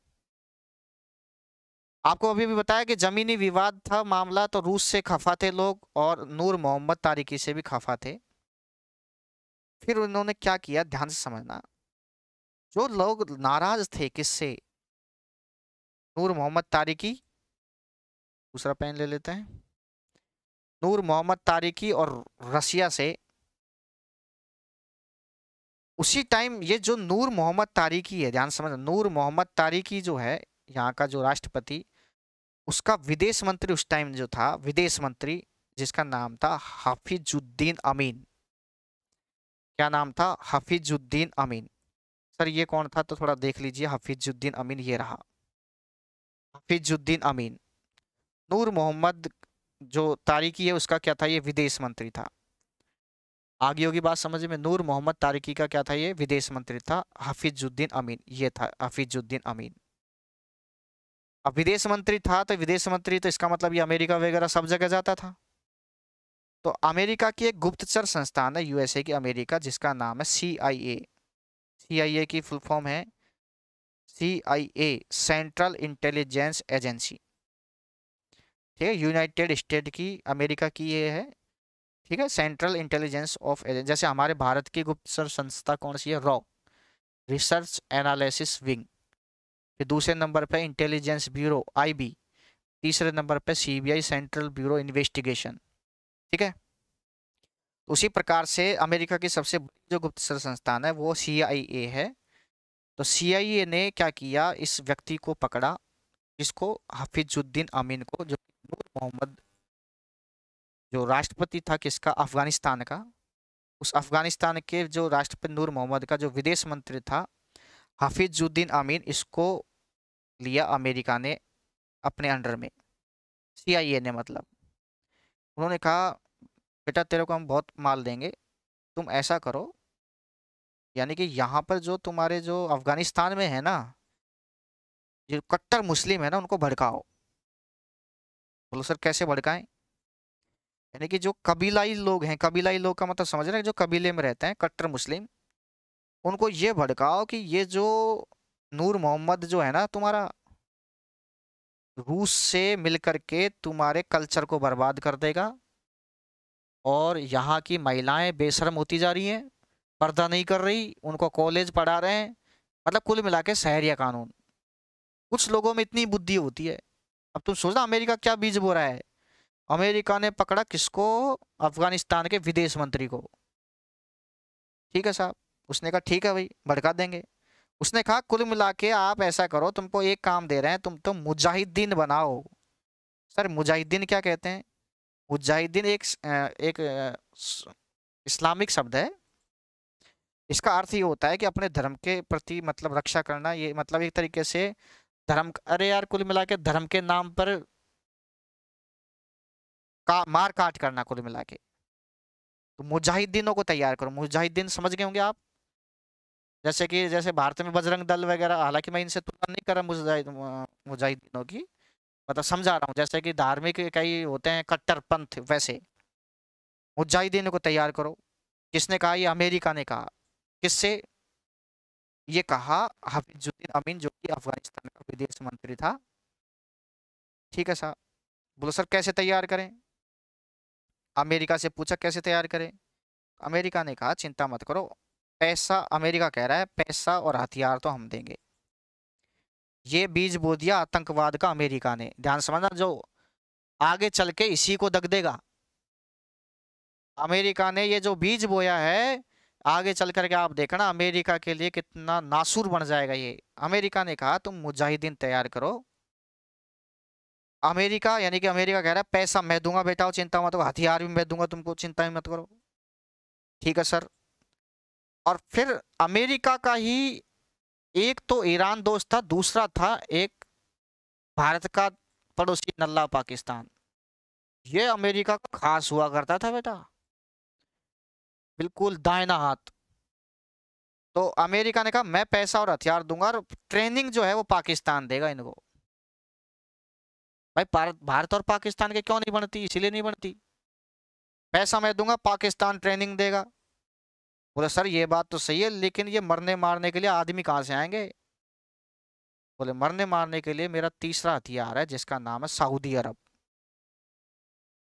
आपको अभी भी बताया कि ज़मीनी विवाद था मामला तो रूस से खफा थे लोग और नूर मोहम्मद तारिकी से भी खफा थे फिर उन्होंने क्या किया ध्यान से समझना जो लोग नाराज थे किससे नूर मोहम्मद तारिकी दूसरा पेन ले लेते हैं नूर मोहम्मद तारिकी और रसिया से उसी टाइम ये जो नूर मोहम्मद तारिकी है ध्यान समझना नूर मोहम्मद तारिकी जो है यहाँ का जो राष्ट्रपति उसका विदेश मंत्री उस टाइम जो था विदेश मंत्री जिसका नाम था हाफिजुद्दीन अमीन क्या नाम था हफीजुद्दीन अमीन सर ये कौन था तो थोड़ा देख लीजिए हफीजुद्दीन अमीन ये रहा हफीजुद्दीन अमीन नूर मोहम्मद जो तारिकी है उसका क्या था ये विदेश मंत्री था आगे होगी बात समझ में नूर मोहम्मद तारिकी का क्या था ये विदेश मंत्री था हफीजुद्दीन अमीन ये था हफीजुद्दीन अमीन अब विदेश मंत्री था तो विदेश मंत्री तो इसका मतलब ये अमेरिका वगैरह सब जगह जाता था तो अमेरिका की एक गुप्तचर संस्थान है यूएसए की अमेरिका जिसका नाम है C I A C I ए की फुल फॉर्म है C I A central intelligence agency ठीक है यूनाइटेड स्टेट की अमेरिका की ये है ठीक है सेंट्रल इंटेलिजेंस ऑफ एजेंसी जैसे हमारे भारत की गुप्तचर संस्था कौन सी है रॉ रिसर्च एनालिसिस विंग फिर दूसरे नंबर पे इंटेलिजेंस ब्यूरो आईबी तीसरे नंबर पे सीबीआई सेंट्रल ब्यूरो इन्वेस्टिगेशन ठीक है तो उसी प्रकार से अमेरिका की सबसे बड़ी जो गुप्तचर संस्थान है वो सीआईए है तो सीआईए ने क्या किया इस व्यक्ति को पकड़ा जिसको हाफिजुद्दीन अमीन को जो नूर मोहम्मद जो राष्ट्रपति था किसका अफगानिस्तान का उस अफगानिस्तान के जो राष्ट्रपति नूर मोहम्मद का जो विदेश मंत्री था हाफिजुद्दीन अमीन इसको लिया अमेरिका ने अपने अंडर में सीआईए ने मतलब उन्होंने कहा बेटा तेरे को हम बहुत माल देंगे तुम ऐसा करो यानी कि यहाँ पर जो तुम्हारे जो अफगानिस्तान में है ना जो कट्टर मुस्लिम है ना उनको भड़काओ बोलो सर कैसे भड़काएं यानी कि जो कबीलाई लोग हैं कबीलाई लोग का मतलब समझ रहे हैं जो कबीले में रहते हैं कट्टर मुस्लिम उनको ये भड़काओ कि ये जो नूर मोहम्मद जो है ना तुम्हारा रूस से मिलकर के तुम्हारे कल्चर को बर्बाद कर देगा और यहाँ की महिलाएं बेशरम होती जा रही हैं पर्दा नहीं कर रही उनको कॉलेज पढ़ा रहे हैं मतलब कुल मिला के शहरिया कानून कुछ लोगों में इतनी बुद्धि होती है अब तुम सोचना अमेरिका क्या बीज बो रहा है अमेरिका ने पकड़ा किसको अफगानिस्तान के विदेश मंत्री को ठीक है साहब उसने कहा ठीक है भाई भड़का देंगे उसने कहा कुल मिला के आप ऐसा करो तुमको एक काम दे रहे हैं तुम तो मुजाहिदीन बनाओ सर मुजाहिदीन क्या कहते हैं मुजाहिदीन एक एक इस्लामिक शब्द है इसका अर्थ ये होता है कि अपने धर्म के प्रति मतलब रक्षा करना ये मतलब एक तरीके से धर्म अरे यार कुल मिला के धर्म के नाम पर का मार काट करना कुल मिला के तो मुजाहिदीनों को तैयार करो मुजाहिदीन समझ गए होंगे आप जैसे कि जैसे भारत में बजरंग दल वगैरह हालांकि मैं इनसे तुलना नहीं कर रहा मुजाहिद मुजाहिदीनों की मतलब समझा रहा हूँ जैसे कि धार्मिक कई होते हैं कट्टरपंथ वैसे मुजाहिदीन को तैयार करो किसने कहा ये अमेरिका ने कहा किससे ये कहा हफीजुद्दीन अमीन जो कि अफगानिस्तान का विदेश मंत्री था ठीक है सर बोलो सर कैसे तैयार करें अमेरिका से पूछा कैसे तैयार करें अमेरिका ने कहा चिंता मत करो पैसा अमेरिका कह रहा है पैसा और हथियार तो हम देंगे ये बीज बो दिया आतंकवाद का अमेरिका ने ध्यान समझना जो आगे चल के इसी को दग देगा अमेरिका ने ये जो बीज बोया है आगे चल करके आप देखना अमेरिका के लिए कितना नासूर बन जाएगा ये अमेरिका ने कहा तुम मुजाहिदीन तैयार करो अमेरिका यानी कि अमेरिका कह रहा है पैसा मैं दूंगा बेटा चिंता मत करो हथियार भी मैं दूंगा तुमको चिंता भी मत करो ठीक है सर और फिर अमेरिका का ही एक तो ईरान दोस्त था दूसरा था एक भारत का पड़ोसी नल्ला पाकिस्तान ये अमेरिका का खास हुआ करता था बेटा बिल्कुल दायना हाथ तो अमेरिका ने कहा मैं पैसा और हथियार दूंगा और ट्रेनिंग जो है वो पाकिस्तान देगा इनको भाई भारत और पाकिस्तान के क्यों नहीं बनती इसीलिए नहीं बनती पैसा मैं दूंगा पाकिस्तान ट्रेनिंग देगा बोले सर ये बात तो सही है लेकिन ये मरने मारने के लिए आदमी कहाँ से आएंगे बोले मरने मारने के लिए मेरा तीसरा हथियार है जिसका नाम है सऊदी अरब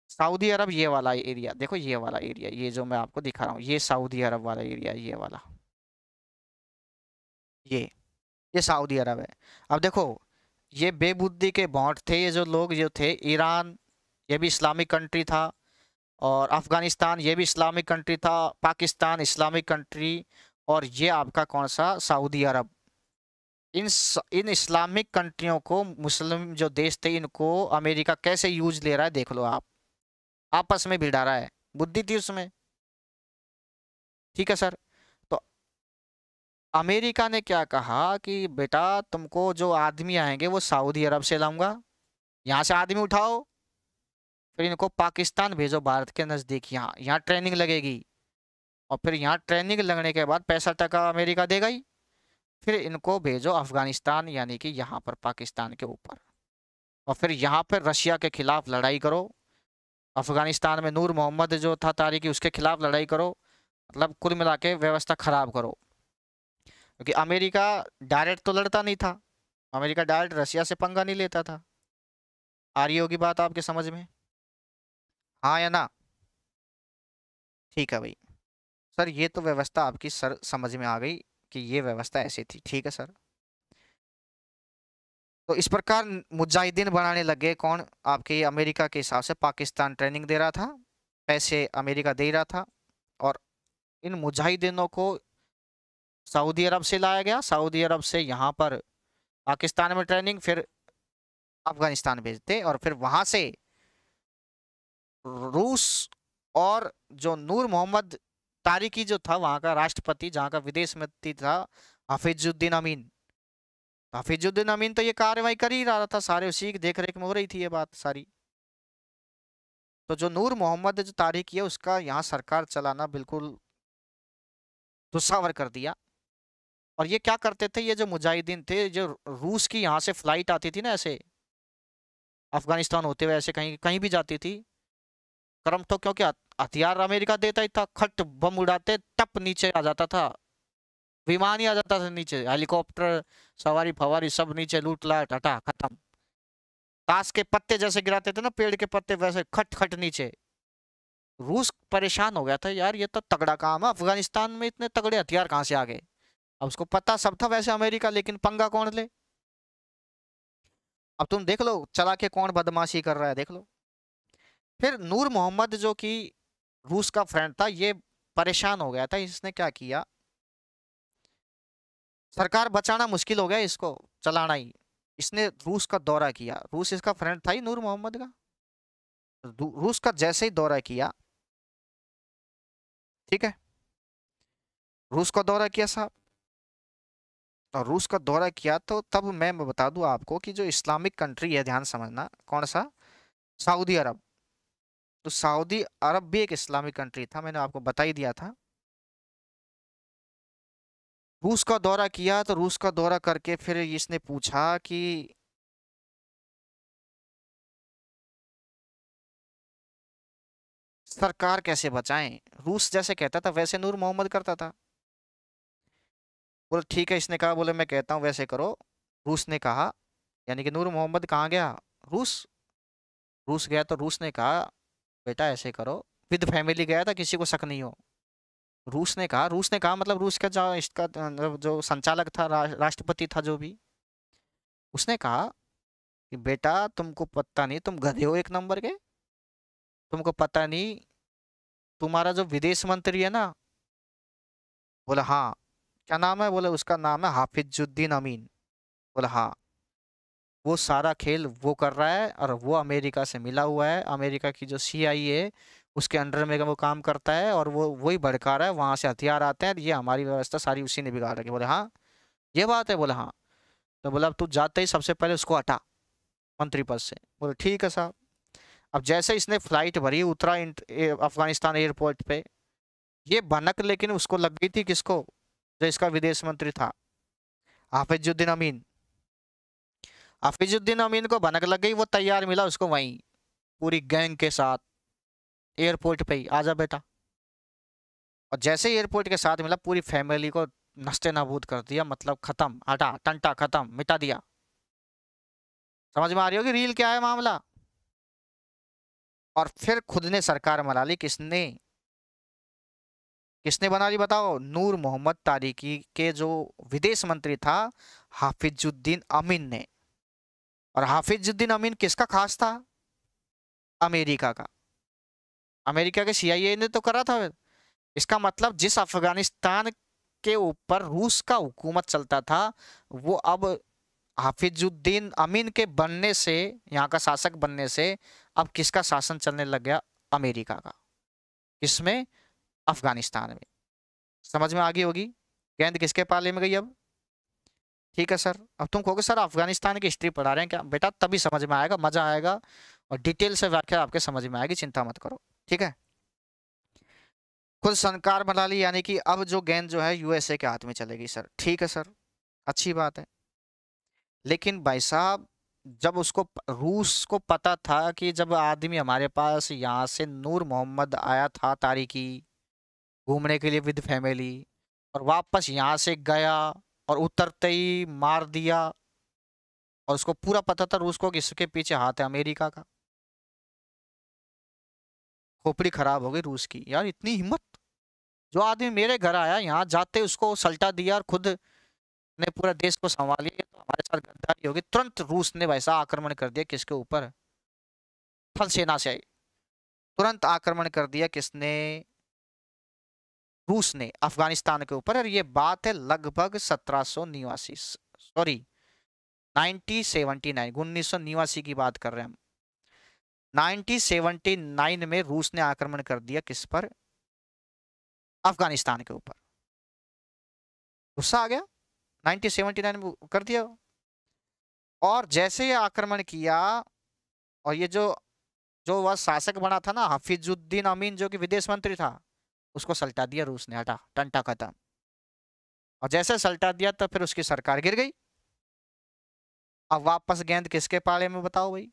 सऊदी अरब ये वाला एरिया देखो ये वाला एरिया ये जो मैं आपको दिखा रहा हूँ ये सऊदी अरब वाला एरिया ये वाला ये ये सऊदी अरब है अब देखो ये बेबुद्धि के बॉन्ट थे ये जो लोग जो थे ईरान ये भी इस्लामिक कंट्री था और अफ़गानिस्तान ये भी इस्लामिक कंट्री था पाकिस्तान इस्लामिक कंट्री और ये आपका कौन सा सऊदी अरब इन इन इस्लामिक कंट्रियों को मुस्लिम जो देश थे इनको अमेरिका कैसे यूज ले रहा है देख लो आप आपस में भिड़ा रहा है बुद्धि थी उसमें ठीक है सर तो अमेरिका ने क्या कहा कि बेटा तुमको जो आदमी आएंगे वो सऊदी अरब से लाऊंगा यहाँ से आदमी उठाओ फिर इनको पाकिस्तान भेजो भारत के नज़दीक यहाँ यहाँ ट्रेनिंग लगेगी और फिर यहाँ ट्रेनिंग लगने के बाद पैसा टका अमेरिका देगा ही फिर इनको भेजो अफ़गानिस्तान यानी कि यहाँ पर पाकिस्तान के ऊपर और फिर यहाँ पर रशिया के ख़िलाफ़ लड़ाई करो अफ़गानिस्तान में नूर मोहम्मद जो था तारीखी उसके ख़िलाफ़ लड़ाई करो मतलब कुल मिला के व्यवस्था ख़राब करो क्योंकि अमेरिका डायरेक्ट तो लड़ता नहीं था अमेरिका डायरेक्ट रशिया से पंगा नहीं लेता था आ रही होगी बात आपके समझ में हाँ या ना ठीक है भाई सर ये तो व्यवस्था आपकी सर समझ में आ गई कि ये व्यवस्था ऐसी थी ठीक है सर तो इस प्रकार मुजाहिदीन बनाने लगे कौन आपके अमेरिका के हिसाब से पाकिस्तान ट्रेनिंग दे रहा था पैसे अमेरिका दे रहा था और इन मुजाहिदीनों को सऊदी अरब से लाया गया सऊदी अरब से यहाँ पर पाकिस्तान में ट्रेनिंग फिर अफगानिस्तान भेजते और फिर वहाँ से रूस और जो नूर मोहम्मद तारिकी जो था वहाँ का राष्ट्रपति जहाँ का विदेश मंत्री था हफीजुद्दीन अमीन हफीजुद्दीन अमीन तो ये कार्रवाई कर ही रहा था सारे उसी की देख रेख में हो रही थी ये बात सारी तो जो नूर मोहम्मद जो तारिक है उसका यहाँ सरकार चलाना बिल्कुल दुस्सावर कर दिया और ये क्या करते थे ये जो मुजाहिदीन थे जो रूस की यहाँ से फ्लाइट आती थी ना ऐसे अफगानिस्तान होते हुए ऐसे कहीं कहीं भी जाती थी शर्म तो क्योंकि हथियार अमेरिका देता ही था खट बम उड़ाते टप नीचे आ जाता था विमान ही आ जाता था नीचे हेलीकॉप्टर सवारी फवारी सब नीचे लूट लाट हटा खत्म ताश के पत्ते जैसे गिराते थे ना पेड़ के पत्ते वैसे खट खट नीचे रूस परेशान हो गया था यार ये तो तगड़ा काम है अफगानिस्तान में इतने तगड़े हथियार कहाँ से आ गए अब उसको पता सब था वैसे अमेरिका लेकिन पंगा कौन ले अब तुम देख लो चला के कौन बदमाशी कर रहा है देख लो फिर नूर मोहम्मद जो कि रूस का फ्रेंड था ये परेशान हो गया था इसने क्या किया सरकार बचाना मुश्किल हो गया इसको चलाना ही इसने रूस का दौरा किया रूस इसका फ्रेंड था ही नूर मोहम्मद का रूस का जैसे ही दौरा किया ठीक है रूस का दौरा किया साहब और रूस का दौरा किया तो तब मैं बता दूं आपको कि जो इस्लामिक कंट्री है ध्यान समझना कौन सा सऊदी अरब तो सऊदी अरब भी एक इस्लामिक कंट्री था मैंने आपको बता ही दिया था रूस का दौरा किया तो रूस का दौरा करके फिर इसने पूछा कि सरकार कैसे बचाएं रूस जैसे कहता था वैसे नूर मोहम्मद करता था बोले ठीक है इसने कहा बोले मैं कहता हूँ वैसे करो रूस ने कहा यानी कि नूर मोहम्मद कहाँ गया रूस रूस गया तो रूस ने कहा बेटा ऐसे करो विद फैमिली गया था किसी को शक नहीं हो रूस ने कहा रूस ने कहा मतलब रूस का जो इसका मतलब जो संचालक था रा, राष्ट्रपति था जो भी उसने कहा कि बेटा तुमको पता नहीं तुम गधे हो एक नंबर के तुमको पता नहीं तुम्हारा जो विदेश मंत्री है ना बोला हाँ क्या नाम है बोले उसका नाम है हाफिजुद्दीन अमीन बोला हाँ वो सारा खेल वो कर रहा है और वो अमेरिका से मिला हुआ है अमेरिका की जो सी आई है उसके अंडर में वो काम करता है और वो वही भड़का रहा है वहाँ से हथियार आते हैं ये हमारी व्यवस्था सारी उसी ने बिगाड़ रखी बोले हाँ ये बात है बोले हाँ तो बोला अब तू जाते ही सबसे पहले उसको हटा मंत्री पद से बोले ठीक है साहब अब जैसे इसने फ्लाइट भरी उतरा अफगानिस्तान एयरपोर्ट पर ये भनक लेकिन उसको लग गई थी किसको जो इसका विदेश मंत्री था हाफिजुद्दीन अमीन हफीजुद्दीन अमीन को भनक लग गई वो तैयार मिला उसको वहीं पूरी गैंग के साथ एयरपोर्ट पे ही आजा बेटा और जैसे ही एयरपोर्ट के साथ मिला पूरी फैमिली को नस्ते नबूद कर दिया मतलब ख़त्म हटा टंटा ख़त्म मिटा दिया समझ में आ रही होगी रील क्या है मामला और फिर खुद ने सरकार मना ली किसने किसने बना ली बताओ नूर मोहम्मद तारिकी के जो विदेश मंत्री था हाफिजुद्दीन अमीन ने और हाफिजुद्दीन अमीन किसका खास था अमेरिका का अमेरिका के सीआईए ने तो करा था इसका मतलब जिस अफगानिस्तान के ऊपर रूस का हुकूमत चलता था वो अब हाफिजुद्दीन अमीन के बनने से यहाँ का शासक बनने से अब किसका शासन चलने लग गया अमेरिका का इसमें अफगानिस्तान में समझ में आ गई होगी गेंद किसके पाले में गई अब ठीक है सर अब तुम कहोगे सर अफगानिस्तान की हिस्ट्री पढ़ा रहे हैं क्या बेटा तभी समझ में आएगा मजा आएगा और डिटेल से व्याख्या आपके समझ में आएगी चिंता मत करो ठीक है खुद संकार मनाली यानी कि अब जो गेंद जो है यूएसए के हाथ में चलेगी सर ठीक है सर अच्छी बात है लेकिन भाई साहब जब उसको रूस को पता था कि जब आदमी हमारे पास यहाँ से नूर मोहम्मद आया था तारीखी घूमने के लिए विद फैमिली और वापस यहाँ से गया और उतरते ही मार दिया और उसको पूरा पता था रूस को किसके पीछे हाथ है अमेरिका का खोपड़ी खराब हो गई रूस की यार इतनी हिम्मत जो आदमी मेरे घर आया यहाँ जाते उसको सल्टा दिया और खुद ने पूरा देश को संभाल लिया तो हमारे साथ गद्दारी होगी तुरंत रूस ने वैसा आक्रमण कर दिया किसके ऊपर थल सेना से आई तुरंत आक्रमण कर दिया किसने रूस ने अफगानिस्तान के ऊपर और ये बात है लगभग सत्रह सौ निवासी सॉरी नाइनटीन सेवनटी नाइन उन्नीस सौ निवासी की बात कर रहे हैं हम नाइनटीन सेवनटी नाइन में रूस ने आक्रमण कर दिया किस पर अफगानिस्तान के ऊपर गुस्सा आ गया नाइनटीन सेवनटी नाइन में कर दिया और जैसे ये आक्रमण किया और ये जो जो वह शासक बना था ना हफीजुद्दीन अमीन जो कि विदेश मंत्री था उसको सलटा दिया रूस ने हटा टंटा खत्म और जैसे सलटा दिया तो फिर उसकी सरकार गिर गई अब वापस गेंद किसके पाले में बताओ भाई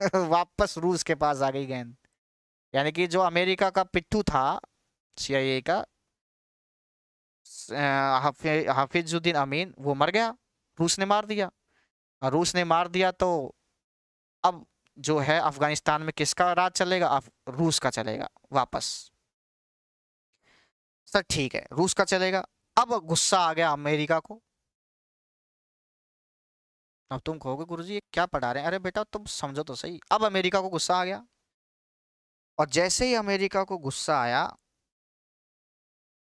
वापस रूस के पास आ गई गेंद यानी कि जो अमेरिका का पिट्ठू था सीआईए का हफी, हफीजुद्दीन अमीन वो मर गया रूस ने मार दिया रूस ने मार दिया तो अब जो है अफगानिस्तान में किसका राज चलेगा रूस का चलेगा वापस सर ठीक है रूस का चलेगा अब गुस्सा आ गया अमेरिका को अब तुम कहोगे गुरुजी ये क्या पढ़ा रहे हैं अरे बेटा तुम समझो तो सही अब अमेरिका को गुस्सा आ गया और जैसे ही अमेरिका को गुस्सा आया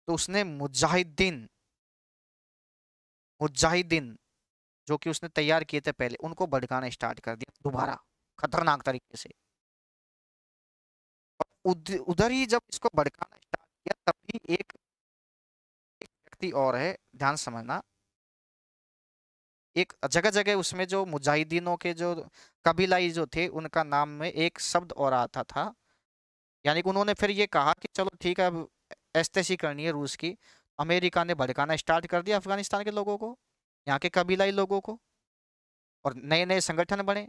तो उसने मुजाहिदीन मुजाहिदीन जो कि उसने तैयार किए थे पहले उनको भड़काना स्टार्ट कर दिया दोबारा खतरनाक तरीके से उधर ही जब इसको भड़काना स्टार्ट किया तब भी एक व्यक्ति और है ध्यान समझना एक जगह जगह उसमें जो मुजाहिदीनों के जो कबीलाई जो थे उनका नाम में एक शब्द और आता था यानी कि उन्होंने फिर ये कहा कि चलो ठीक है अब एस्तेसी करनी है रूस की अमेरिका ने भड़काना स्टार्ट कर दिया अफगानिस्तान के लोगों को यहाँ के कबीलाई लोगों को और नए नए संगठन बने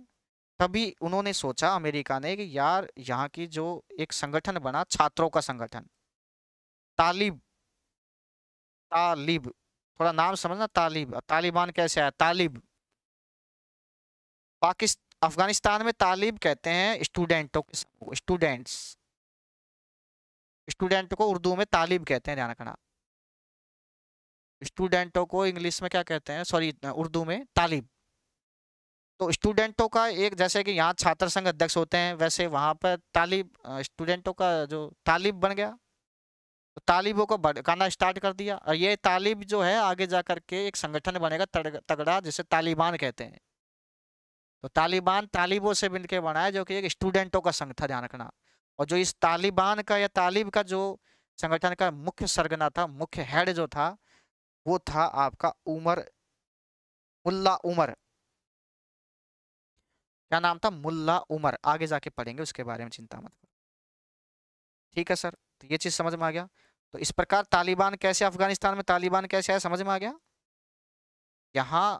तभी उन्होंने सोचा अमेरिका ने कि यार यहाँ की जो एक संगठन बना छात्रों का संगठन तालिब तालिब थोड़ा नाम समझना तालिब तालिबान कैसे आया तालिब पाकिस्तान अफगानिस्तान में तालिब कहते हैं स्टूडेंटों के समूह स्टूडेंट्स स्टूडेंट को उर्दू में तालिब कहते हैं ध्यान रखना स्टूडेंटों को इंग्लिश में क्या कहते हैं सॉरी उर्दू में तालिब तो स्टूडेंटों का एक जैसे कि यहाँ छात्र संघ अध्यक्ष होते हैं वैसे वहाँ पर तालिब स्टूडेंटों का जो तालिब बन गया तो तालिबों को भड़काना स्टार्ट कर दिया और ये तालिब जो है आगे जा करके एक संगठन बनेगा तगड़ा जिसे तालिबान कहते हैं तो तालिबान तालिबों से मिलकर बना है जो कि एक स्टूडेंटों का संघ था ध्यान रखना और जो इस तालिबान का या तालिब का जो संगठन का मुख्य सरगना था मुख्य हेड जो था वो था आपका उमर मुल्ला उमर क्या नाम था मुल्ला उमर आगे जाके पढ़ेंगे उसके बारे में चिंता मत करो ठीक है सर तो ये चीज़ समझ में आ गया तो इस प्रकार तालिबान कैसे अफगानिस्तान में तालिबान कैसे आया समझ में आ गया यहाँ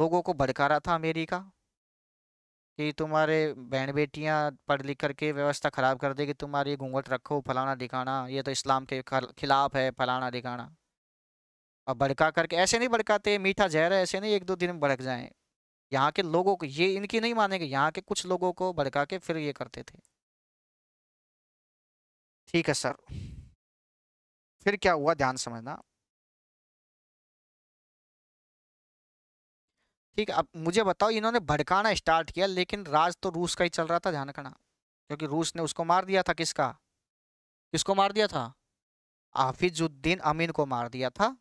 लोगों को भड़का रहा था अमेरिका कि तुम्हारे बहन बेटियाँ पढ़ लिख करके व्यवस्था ख़राब कर देगी तुम्हारी घूंघट रखो फलाना दिखाना ये तो इस्लाम के खिलाफ है फलाना दिखाना और भड़का करके ऐसे नहीं भड़काते मीठा जहर है ऐसे नहीं एक दो दिन में भड़क जाएँ यहाँ के लोगों को ये इनकी नहीं मानेंगे यहाँ के कुछ लोगों को भड़का के फिर ये करते थे ठीक है सर फिर क्या हुआ ध्यान समझना ठीक अब मुझे बताओ इन्होंने भड़काना स्टार्ट किया लेकिन राज तो रूस का ही चल रहा था ध्यान रखना क्योंकि रूस ने उसको मार दिया था किसका किसको मार दिया था हाफिजुद्दीन अमीन को मार दिया था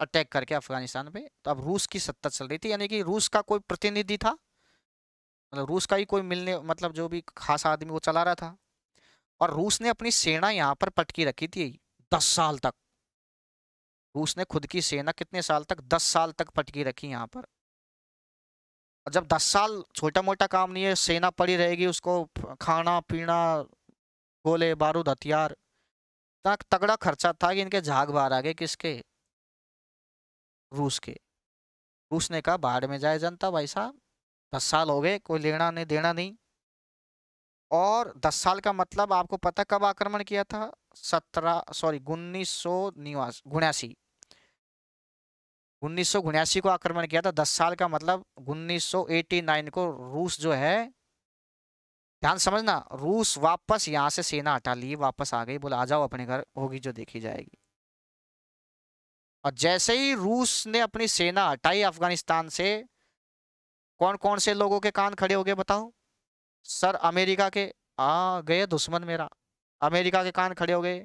अटैक करके अफगानिस्तान पे तो अब रूस की सत्ता चल रही थी यानी कि रूस का कोई प्रतिनिधि था मतलब रूस का ही कोई मिलने मतलब जो भी खास आदमी वो चला रहा था और रूस ने अपनी सेना यहाँ पर पटकी रखी थी दस साल तक रूस ने खुद की सेना कितने साल तक दस साल तक पटकी रखी यहाँ पर और जब दस साल छोटा मोटा काम नहीं है सेना पड़ी रहेगी उसको खाना पीना गोले बारूद हथियार इतना तगड़ा खर्चा था कि इनके झाग बार आ गए किसके रूस के रूस ने कहा बाहर में जाए जनता भाई साहब दस साल हो गए कोई लेना नहीं देना नहीं और दस साल का मतलब आपको पता कब आक्रमण किया था सत्रह सॉरी उन्नीस सौ निवास उन्यासी उन्नीस सौ को आक्रमण किया था दस साल का मतलब उन्नीस सौ एटी नाइन को रूस जो है ध्यान समझना रूस वापस यहाँ से सेना हटा ली वापस आ गई बोला आ जाओ अपने घर होगी जो देखी जाएगी और जैसे ही रूस ने अपनी सेना हटाई अफगानिस्तान से कौन कौन से लोगों के कान खड़े हो गए बताओ सर अमेरिका के आ गए दुश्मन मेरा अमेरिका के कान खड़े हो गए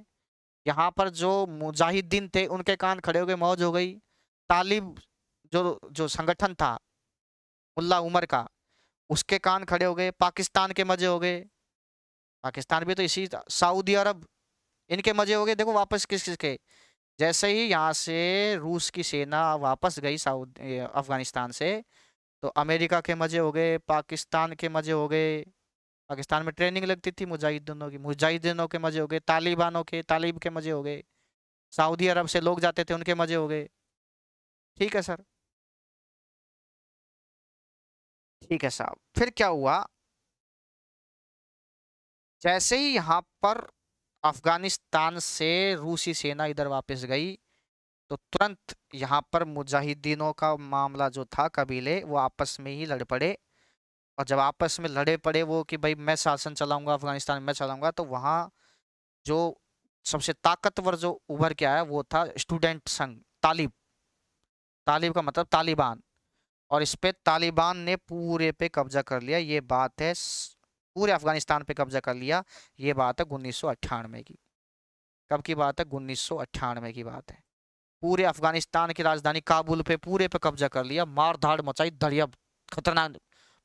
यहाँ पर जो मुजाहिदीन थे उनके कान खड़े हो गए मौज हो गई तालिब जो जो संगठन था मुल्ला उमर का उसके कान खड़े हो गए पाकिस्तान के मजे हो गए पाकिस्तान भी तो इसी सऊदी अरब इनके मजे हो गए देखो वापस किस किस के जैसे ही यहाँ से रूस की सेना वापस गई साउथ अफगानिस्तान से तो अमेरिका के मज़े हो गए पाकिस्तान के मज़े हो गए पाकिस्तान में ट्रेनिंग लगती थी मुजाहिदीनों की मुजाहिदीनों के मज़े हो गए तालिबानों के तालिब के मज़े हो गए सऊदी अरब से लोग जाते थे उनके मज़े हो गए ठीक है सर ठीक है साहब फिर क्या हुआ जैसे ही यहाँ पर अफगानिस्तान से रूसी सेना इधर वापस गई तो तुरंत यहाँ पर मुजाहिदीनों का मामला जो था कबीले वो आपस में ही लड़ पड़े और जब आपस में लड़े पड़े वो कि भाई मैं शासन चलाऊंगा अफगानिस्तान में चलाऊंगा तो वहाँ जो सबसे ताकतवर जो उभर के आया वो था स्टूडेंट संघ तालिब तालिब का मतलब तालिबान और इस पर तालिबान ने पूरे पे कब्जा कर लिया ये बात है पूरे अफगानिस्तान पे कब्जा कर लिया ये बात है उन्नीस की कब की बात है उन्नीस की बात है पूरे अफगानिस्तान की राजधानी काबुल पे पूरे पे कब्जा कर लिया मार धाड़ मचाई धड़िया खतरनाक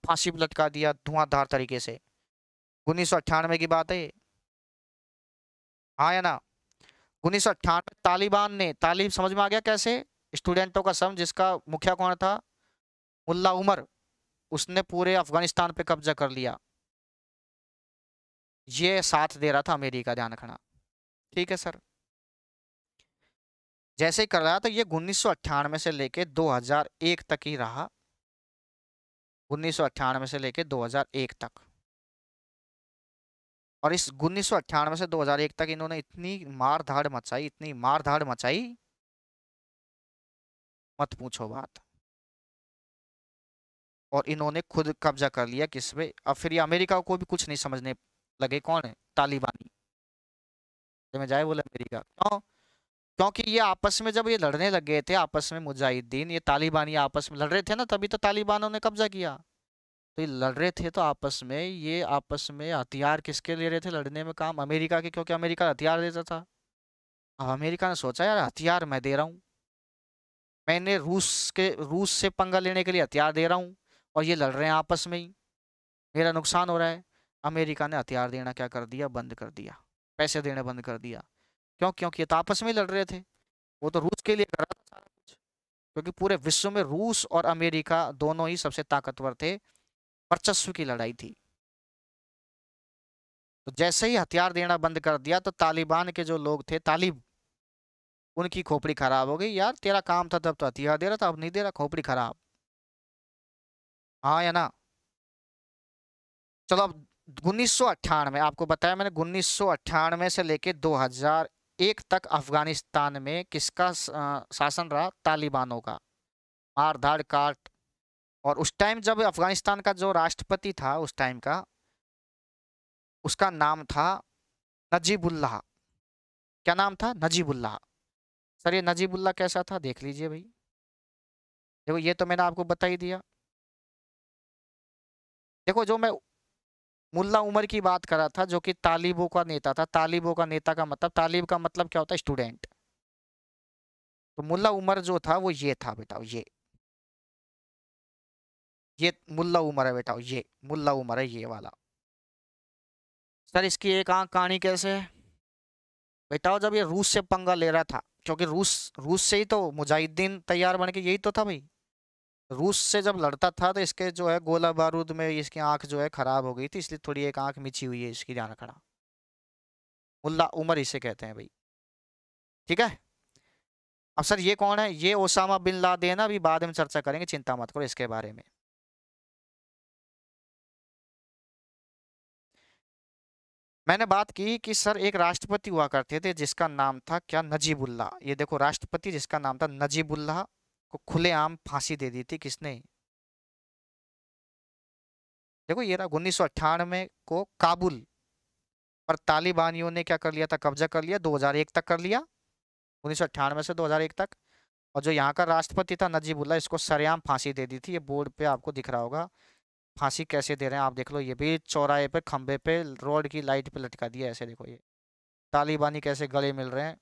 फांसी लटका दिया धुआंधार तरीके से उन्नीस की बात है हाँ या ना उन्नीस तालिबान ने तालिब समझ में आ गया कैसे स्टूडेंटों का सम जिसका मुखिया कौन था मुल्ला उमर उसने पूरे अफगानिस्तान पे कब्जा कर लिया ये साथ दे रहा था अमेरिका ध्यान रखना ठीक है सर जैसे ही कर रहा था ये उन्नीस से लेके 2001 तक ही रहा उन्नीस से लेके 2001 तक और इस उन्नीस से 2001 तक इन्होंने इतनी मार धाड़ मचाई इतनी मार धाड़ मचाई मत पूछो बात और इन्होंने खुद कब्जा कर लिया किस पे अब फिर ये अमेरिका को भी कुछ नहीं समझने लगे कौन है तालिबानी तो में जाए बोले अमेरिका क्यों क्योंकि ये आपस में जब ये लड़ने लग गए थे आपस में मुजाहिदीन ये तालिबानी आपस में लड़ रहे थे ना तभी तो तालिबानों ने कब्जा किया तो ये लड़ रहे थे तो आपस में ये आपस में हथियार किसके ले रहे थे लड़ने में काम अमेरिका के क्योंकि अमेरिका हथियार देता था अब अमेरिका ने सोचा यार हथियार मैं दे रहा हूँ मैंने रूस के रूस से पंगा लेने के लिए हथियार दे रहा हूँ और ये लड़ रहे हैं आपस में ही मेरा नुकसान हो रहा है अमेरिका ने हथियार देना क्या कर दिया बंद कर दिया पैसे देना बंद कर दिया क्यों क्योंकि ये तो आपस में लड़ रहे थे वो तो रूस के लिए कर रहा था सारा कुछ क्योंकि पूरे विश्व में रूस और अमेरिका दोनों ही सबसे ताकतवर थे वर्चस्व की लड़ाई थी तो जैसे ही हथियार देना बंद कर दिया तो तालिबान के जो लोग थे तालिब उनकी खोपड़ी खराब हो गई यार तेरा काम था तब तो हथियार दे रहा था अब नहीं दे रहा खोपड़ी खराब हाँ या ना चलो अब उन्नीस आपको बताया मैंने उन्नीस से लेके 2001 तक अफगानिस्तान में किसका शासन रहा तालिबानों का मार धाड़ काट और उस टाइम जब अफगानिस्तान का जो राष्ट्रपति था उस टाइम का उसका नाम था नजीबुल्लाह क्या नाम था नजीबुल्लाह सर ये नजीबुल्लाह कैसा था देख लीजिए भाई देखो ये तो मैंने आपको बता ही दिया देखो जो मैं मुल्ला उमर की बात करा था जो कि तालिबों का नेता था तालिबों का नेता का मतलब तालिब का मतलब क्या होता है स्टूडेंट तो मुल्ला उमर जो था वो ये था बेटा ये ये मुल्ला उमर है बेटा ये मुल्ला उमर है ये वाला सर इसकी एक आंख कहानी कैसे है बेटा जब ये रूस से पंगा ले रहा था क्योंकि रूस रूस से ही तो मुजाहिदीन तैयार बन के यही तो था भाई रूस से जब लड़ता था तो इसके जो है गोला बारूद में इसकी आंख जो है ख़राब हो गई थी इसलिए थोड़ी एक आंख मिची हुई है इसकी जान खड़ा मुल्ला उमर इसे कहते हैं भाई ठीक है अब सर ये कौन है ये ओसामा बिन ला देना अभी बाद में चर्चा करेंगे चिंता मत करो इसके बारे में मैंने बात की कि सर एक राष्ट्रपति हुआ करते थे जिसका नाम था क्या नजीबुल्ला ये देखो राष्ट्रपति जिसका नाम था नजीबुल्ला को खुलेआम फांसी दे दी थी किसने देखो ये रहा उन्नीस को काबुल पर तालिबानियों ने क्या कर लिया था कब्जा कर लिया 2001 तक कर लिया उन्नीस से 2001 तक और जो यहाँ का राष्ट्रपति था नजीबुल्ला इसको सरेआम फांसी दे दी थी ये बोर्ड पे आपको दिख रहा होगा फांसी कैसे दे रहे हैं आप देख लो ये भी चौराहे पे खंबे पे रोड की लाइट पे लटका दिया ऐसे देखो ये तालिबानी कैसे गले मिल रहे हैं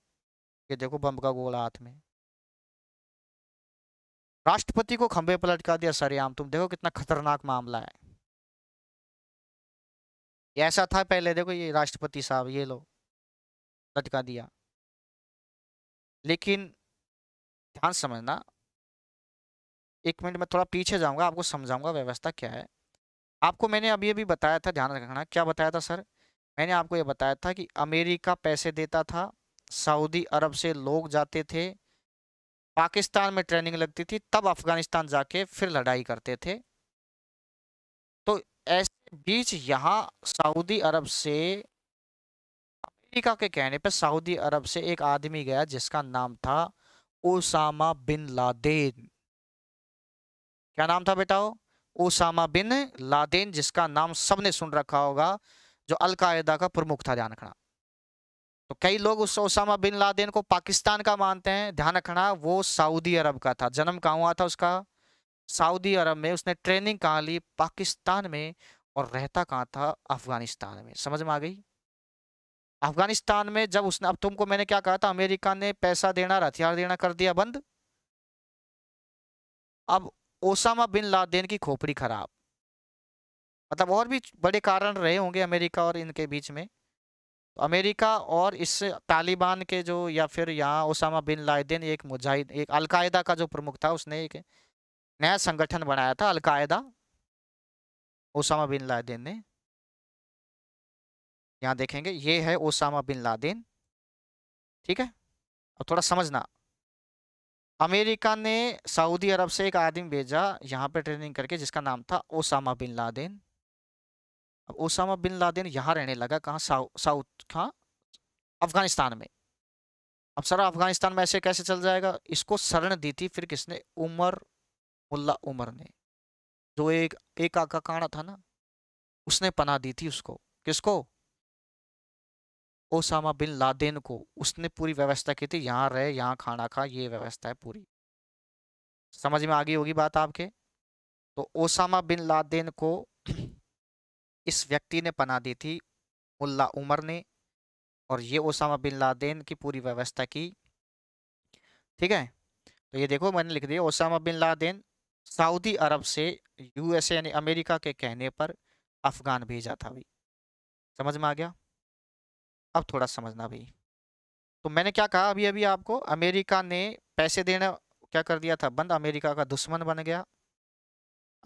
ये देखो बम का गोला हाथ में राष्ट्रपति को खंबे पर लटका दिया सरेआम तुम देखो कितना खतरनाक मामला है ये ऐसा था पहले देखो ये राष्ट्रपति साहब ये लो लटका दिया लेकिन ध्यान समझना एक मिनट में थोड़ा पीछे जाऊंगा आपको समझाऊंगा व्यवस्था क्या है आपको मैंने अभी अभी बताया था ध्यान रखना क्या बताया था सर मैंने आपको ये बताया था कि अमेरिका पैसे देता था सऊदी अरब से लोग जाते थे पाकिस्तान में ट्रेनिंग लगती थी तब अफगानिस्तान जाके फिर लड़ाई करते थे तो ऐसे बीच यहाँ सऊदी अरब से अमेरिका के कहने पर सऊदी अरब से एक आदमी गया जिसका नाम था ओसामा बिन लादेन क्या नाम था बेटा ओसामा बिन लादेन जिसका नाम सबने सुन रखा होगा जो अलकायदा का प्रमुख था ध्यान रखना तो कई लोग उस ओसामा बिन लादेन को पाकिस्तान का मानते हैं ध्यान रखना वो सऊदी अरब का था जन्म कहाँ हुआ था उसका सऊदी अरब में उसने ट्रेनिंग कहाँ ली पाकिस्तान में और रहता कहाँ था अफगानिस्तान में समझ में आ गई अफगानिस्तान में जब उसने अब तुमको मैंने क्या कहा था अमेरिका ने पैसा देना हथियार देना कर दिया बंद अब ओसामा बिन लादेन की खोपड़ी खराब मतलब और भी बड़े कारण रहे होंगे अमेरिका और इनके बीच में अमेरिका और इस तालिबान के जो या फिर यहाँ ओसामा बिन लादेन एक मुजाहिद एक अलकायदा का जो प्रमुख था उसने एक नया संगठन बनाया था अलकायदा ओसामा बिन लादेन ने यहाँ देखेंगे ये है ओसामा बिन लादेन ठीक है अब थोड़ा समझना अमेरिका ने सऊदी अरब से एक आदमी भेजा यहाँ पे ट्रेनिंग करके जिसका नाम था ओसामा बिन लादेन अब ओसामा बिन लादेन यहाँ रहने लगा कहाँ साउथ कहाँ अफगानिस्तान में अब सर अफगानिस्तान में ऐसे कैसे चल जाएगा इसको शरण दी थी फिर किसने उमर मुल्ला उमर ने जो एक एक आका काना था ना उसने पना दी थी उसको किसको ओसामा बिन लादेन को उसने पूरी व्यवस्था की थी यहाँ रहे यहाँ खाना खा ये व्यवस्था है पूरी समझ में आ गई होगी बात आपके तो ओसामा बिन लादेन को इस व्यक्ति ने पना दी थी मुल्ला उमर ने और ये ओसामा बिन लादेन की पूरी व्यवस्था की ठीक है तो ये देखो मैंने लिख दिया Osama bin Laden Saudi Arab से यूएसए यानी अमेरिका के कहने पर अफगान भेजा था भाई समझ में आ गया अब थोड़ा समझना भाई तो मैंने क्या कहा अभी अभी आपको अमेरिका ने पैसे देना क्या कर दिया था बंद अमेरिका का दुश्मन बन गया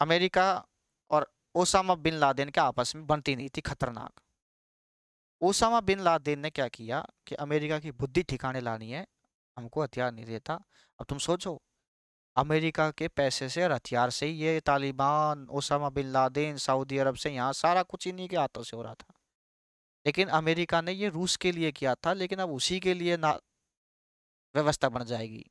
अमेरिका ओसामा बिन लादेन के आपस में बनती नहीं थी खतरनाक ओसामा बिन लादेन ने क्या किया कि अमेरिका की बुद्धि ठिकाने लानी है हमको हथियार नहीं देता अब तुम सोचो अमेरिका के पैसे से और हथियार से ही ये Taliban Osama bin Laden Saudi Arab से यहाँ सारा कुछ इन्हीं के हाथों से हो रहा था लेकिन अमेरिका ने ये रूस के लिए किया था लेकिन अब उसी के लिए ना व्यवस्था बन जाएगी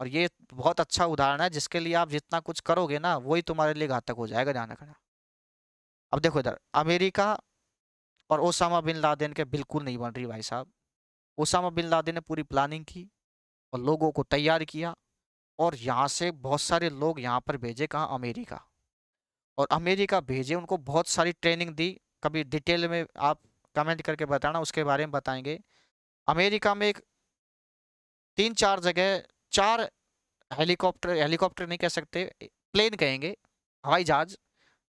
और ये बहुत अच्छा उदाहरण है जिसके लिए आप जितना कुछ करोगे ना वही तुम्हारे लिए घातक हो जाएगा जाना खड़ा अब देखो इधर अमेरिका और ओसामा बिन लादेन के बिल्कुल नहीं बन रही भाई साहब ओसामा बिन लादेन ने पूरी प्लानिंग की और लोगों को तैयार किया और यहाँ से बहुत सारे लोग यहाँ पर भेजे कहाँ अमेरिका और अमेरिका भेजे उनको बहुत सारी ट्रेनिंग दी कभी डिटेल में आप कमेंट करके बताना उसके बारे में बताएंगे अमेरिका में एक तीन चार जगह चार हेलीकॉप्टर हेलीकॉप्टर नहीं कह सकते प्लेन कहेंगे हवाई जहाज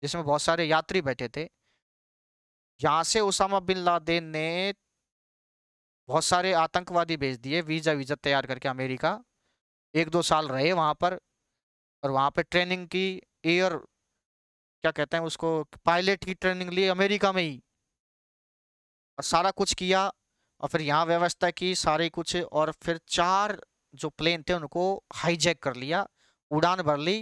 जिसमें बहुत सारे यात्री बैठे थे यहाँ से उसामा बिन लादेन ने बहुत सारे आतंकवादी भेज दिए वीज़ा वीज़ा तैयार करके अमेरिका एक दो साल रहे वहाँ पर और वहाँ पर ट्रेनिंग की एयर क्या कहते हैं उसको पायलट की ट्रेनिंग ली अमेरिका में ही और सारा कुछ किया और फिर यहाँ व्यवस्था की सारे कुछ और फिर चार जो प्लेन थे उनको हाईजैक कर लिया उड़ान भर ली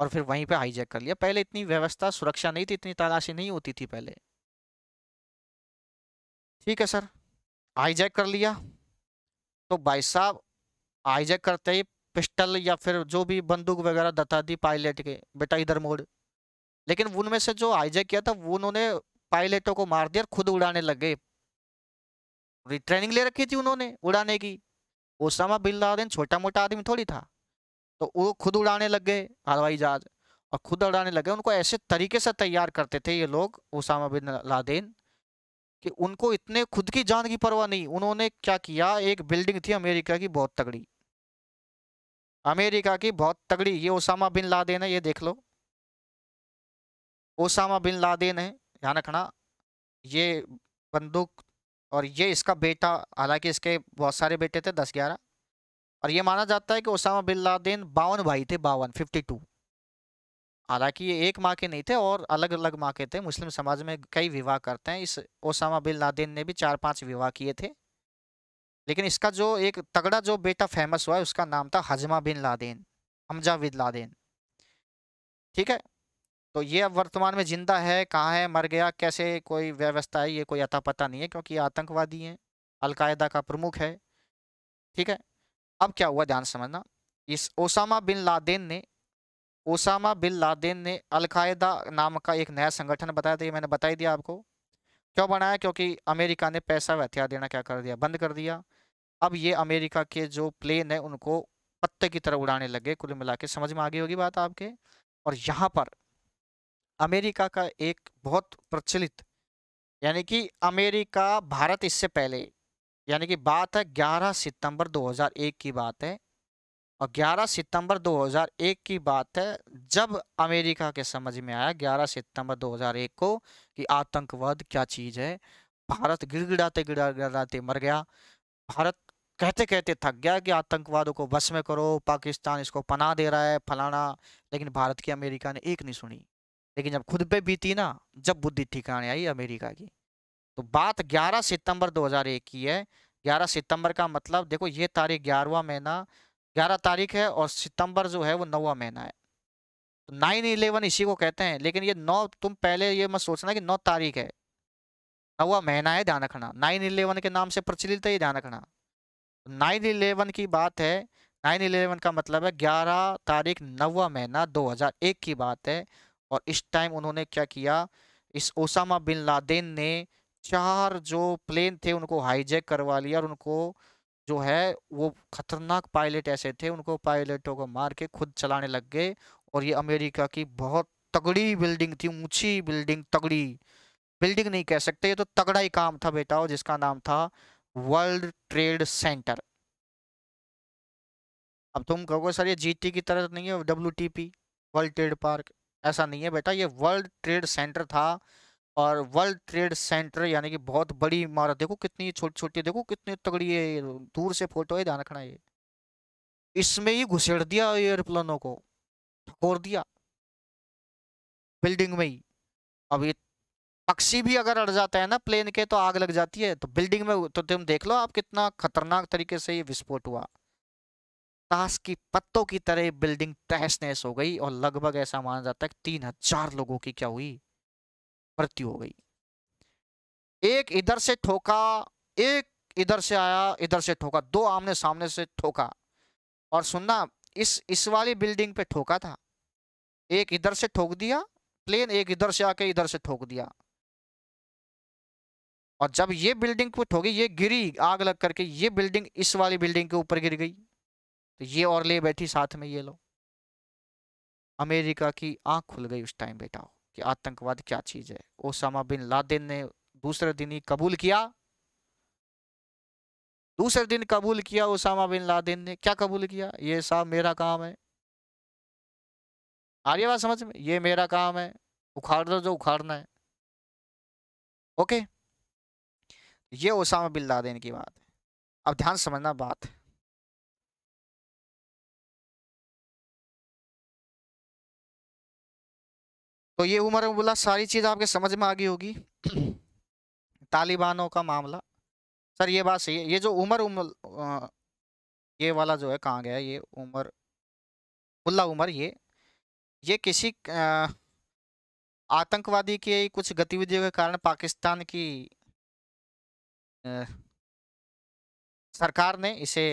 और फिर वहीं पे हाईजैक कर लिया पहले इतनी व्यवस्था सुरक्षा नहीं थी इतनी तलाशी नहीं होती थी पहले ठीक है सर हाईजैक कर लिया तो भाई साहब हाईजैक करते ही पिस्टल या फिर जो भी बंदूक वगैरह दता दी पायलट के बेटा इधर मोड़ लेकिन उनमें से जो हाईजैक किया था वो उन्होंने पायलटों को मार दिया खुद उड़ाने लग गए ट्रेनिंग ले रखी थी उन्होंने उड़ाने की ओसामा बिन लादेन छोटा मोटा आदमी थोड़ी था तो वो खुद उड़ाने लग गए हवाई जहाज और खुद उड़ाने लगे उनको ऐसे तरीके से तैयार करते थे ये लोग उसामा बिन लादेन कि उनको इतने खुद की जान की परवाह नहीं उन्होंने क्या किया एक बिल्डिंग थी अमेरिका की बहुत तगड़ी अमेरिका की बहुत तगड़ी ये ओसामा बिन लादेन है ये देख लो ओसामा बिन लादेन है ध्यान रखना ये बंदूक और ये इसका बेटा हालांकि इसके बहुत सारे बेटे थे दस ग्यारह और ये माना जाता है कि ओसामा बिन लादेन बावन भाई थे बावन फिफ्टी टू हालांकि ये एक माँ के नहीं थे और अलग अलग माँ के थे मुस्लिम समाज में कई विवाह करते हैं इस ओसामा बिन लादेन ने भी चार पांच विवाह किए थे लेकिन इसका जो एक तगड़ा जो बेटा फेमस हुआ है उसका नाम था हजमा bin Laden Hamza bin Laden ठीक है तो ये अब वर्तमान में जिंदा है कहाँ है मर गया कैसे कोई व्यवस्था है ये कोई अता पता नहीं है क्योंकि ये आतंकवादी हैं अलकायदा का प्रमुख है ठीक है अब क्या हुआ ध्यान समझना इस ओसामा बिन लादेन ने ओसामा बिन लादेन ने अलकायदा नाम का एक नया संगठन बताया था ये मैंने बताई दिया आपको क्यों बनाया क्योंकि अमेरिका ने पैसा व हथियार देना क्या कर दिया बंद कर दिया अब ये अमेरिका के जो प्लेन है उनको पत्ते की तरह उड़ाने लगे कुल मिला के समझ में आ गई होगी बात आपके और यहाँ पर अमेरिका का एक बहुत प्रचलित यानी कि अमेरिका भारत इससे पहले यानी कि बात है 11 सितंबर 2001 की बात है और 11 सितंबर 2001 की बात है जब अमेरिका के समझ में आया 11 सितंबर 2001 को कि आतंकवाद क्या चीज़ है भारत गिड़गिड़ाते गिड़गिड़ाते मर गया भारत कहते कहते थक गया कि आतंकवादों को बस में करो पाकिस्तान इसको पना दे रहा है फलाना लेकिन भारत की अमेरिका ने एक नहीं सुनी लेकिन जब खुद पे बीती ना जब बुद्धि ठिकाने आई अमेरिका की तो बात 11 सितंबर 2001 की है 11 सितंबर का मतलब देखो ये तारीख ग्यारहवा महीना 11 तारीख है और सितंबर जो है वो नौवा महीना है तो नाइन इलेवन इसी को कहते हैं लेकिन ये नौ तुम पहले ये मत सोचना कि नौ तारीख है नौवा महीना है ध्यान रखना नाइन इलेवन के नाम से प्रचलित है ये ध्यान रखना नाइन इलेवन की बात है नाइन इलेवन का मतलब है ग्यारह तारीख नवा महीना एक की बात है और इस टाइम उन्होंने क्या किया इस ओसामा बिन लादेन ने चार जो प्लेन थे उनको हाईजेक करवा लिया और उनको जो है वो खतरनाक पायलट ऐसे थे उनको पायलटों को मार के खुद चलाने लग गए और ये अमेरिका की बहुत तगड़ी बिल्डिंग थी ऊंची बिल्डिंग तगड़ी बिल्डिंग नहीं कह सकते ये तो तगड़ा ही काम था बेटा और जिसका नाम था वर्ल्ड ट्रेड सेंटर अब तुम कहोगे सर ये जीटी की तरह तो नहीं है डब्ल्यू वर्ल्ड ट्रेड पार्क ऐसा नहीं है बेटा ये वर्ल्ड ट्रेड सेंटर था और वर्ल्ड ट्रेड सेंटर यानी कि बहुत बड़ी इमारत देखो कितनी छोटी छोटी देखो कितनी तगड़ी है दूर से फोटो है ध्यान रखना ये इसमें ही घुसेड़ दिया एयरप्लेनों को ठकोर दिया बिल्डिंग में ही अब ये पक्षी भी अगर अड़ जाता है ना प्लेन के तो आग लग जाती है तो बिल्डिंग में तो तुम देख लो आप कितना खतरनाक तरीके से ये विस्फोट हुआ ताश की पत्तों की तरह बिल्डिंग तहस नहस हो गई और लगभग ऐसा माना जाता है कि तीन हजार लोगों की क्या हुई मृत्यु हो गई एक इधर से ठोका एक इधर से आया इधर से ठोका दो आमने सामने से ठोका और सुनना इस इस वाली बिल्डिंग पे ठोका था एक इधर से ठोक दिया प्लेन एक इधर से आके इधर से ठोक दिया और जब ये बिल्डिंग को ठोकी ये गिरी आग लग करके ये बिल्डिंग इस वाली बिल्डिंग के ऊपर गिर गई तो ये और ले बैठी साथ में ये लो अमेरिका की आंख खुल गई उस टाइम बेटा हो कि आतंकवाद क्या चीज़ है ओसामा बिन लादेन ने दूसरे दिन ही कबूल किया दूसरे दिन कबूल किया ओसामा बिन लादेन ने क्या कबूल किया ये साहब मेरा काम है आ रही बात समझ में ये मेरा काम है उखाड़ दो जो उखाड़ना है ओके ये ओसामा बिन लादेन की बात है अब ध्यान समझना बात है तो ये उमर अब्दुल्ला सारी चीज़ आपके समझ में आ गई होगी तालिबानों का मामला सर ये बात सही है ये जो उमर उमर ये वाला जो है कहाँ गया ये उमर मुल्ला उमर ये ये किसी आतंकवादी की कुछ गतिविधियों के कारण पाकिस्तान की आ, सरकार ने इसे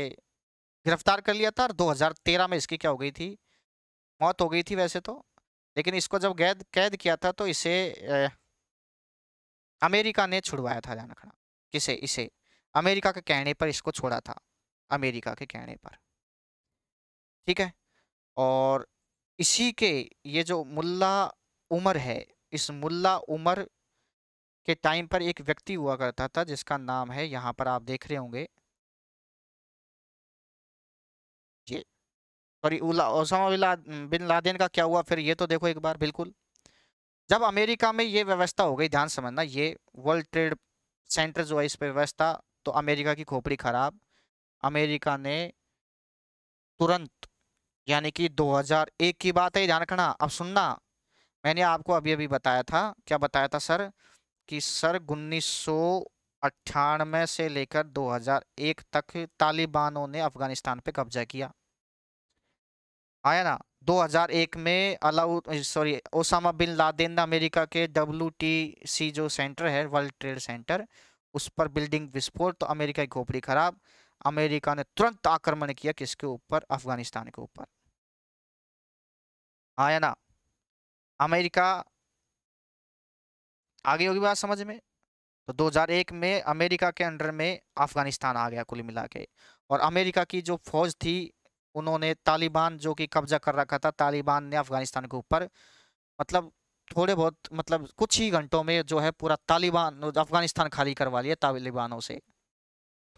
गिरफ्तार कर लिया था और 2013 में इसकी क्या हो गई थी मौत हो गई थी वैसे तो लेकिन इसको जब कैद कैद किया था तो इसे ए, अमेरिका ने छुड़वाया था जाना खड़ा किसे इसे अमेरिका के कहने पर इसको छोड़ा था अमेरिका के कहने पर ठीक है और इसी के ये जो मुल्ला उमर है इस मुल्ला उमर के टाइम पर एक व्यक्ति हुआ करता था जिसका नाम है यहाँ पर आप देख रहे होंगे ये सॉरी ओसामा बिन लादेन का क्या हुआ फिर ये तो देखो एक बार बिल्कुल जब अमेरिका में ये व्यवस्था हो गई ध्यान समझना ये वर्ल्ड ट्रेड सेंटर जो है इस पर व्यवस्था तो अमेरिका की खोपड़ी ख़राब अमेरिका ने तुरंत यानी कि 2001 की बात है ध्यान रखना अब सुनना मैंने आपको अभी अभी बताया था क्या बताया था सर कि सर उन्नीस से लेकर 2001 तक तालिबानों ने अफ़गानिस्तान पे कब्जा किया आया ना 2001 में अलाउ sorry Osama bin Laden America के डब्ल्यू जो सेंटर है वर्ल्ड ट्रेड सेंटर उस पर बिल्डिंग विस्फोट तो अमेरिका की खोपड़ी खराब अमेरिका ने तुरंत आक्रमण किया किसके ऊपर अफगानिस्तान के ऊपर आया ना अमेरिका आगे होगी बात समझ में तो 2001 में अमेरिका के अंडर में अफगानिस्तान आ गया कुल मिला के और अमेरिका की जो फौज थी उन्होंने तालिबान जो कि कब्जा कर रखा था तालिबान ने अफगानिस्तान के ऊपर मतलब थोड़े बहुत मतलब कुछ ही घंटों में जो है पूरा तालिबान अफगानिस्तान खाली करवा लिया तालिबानों से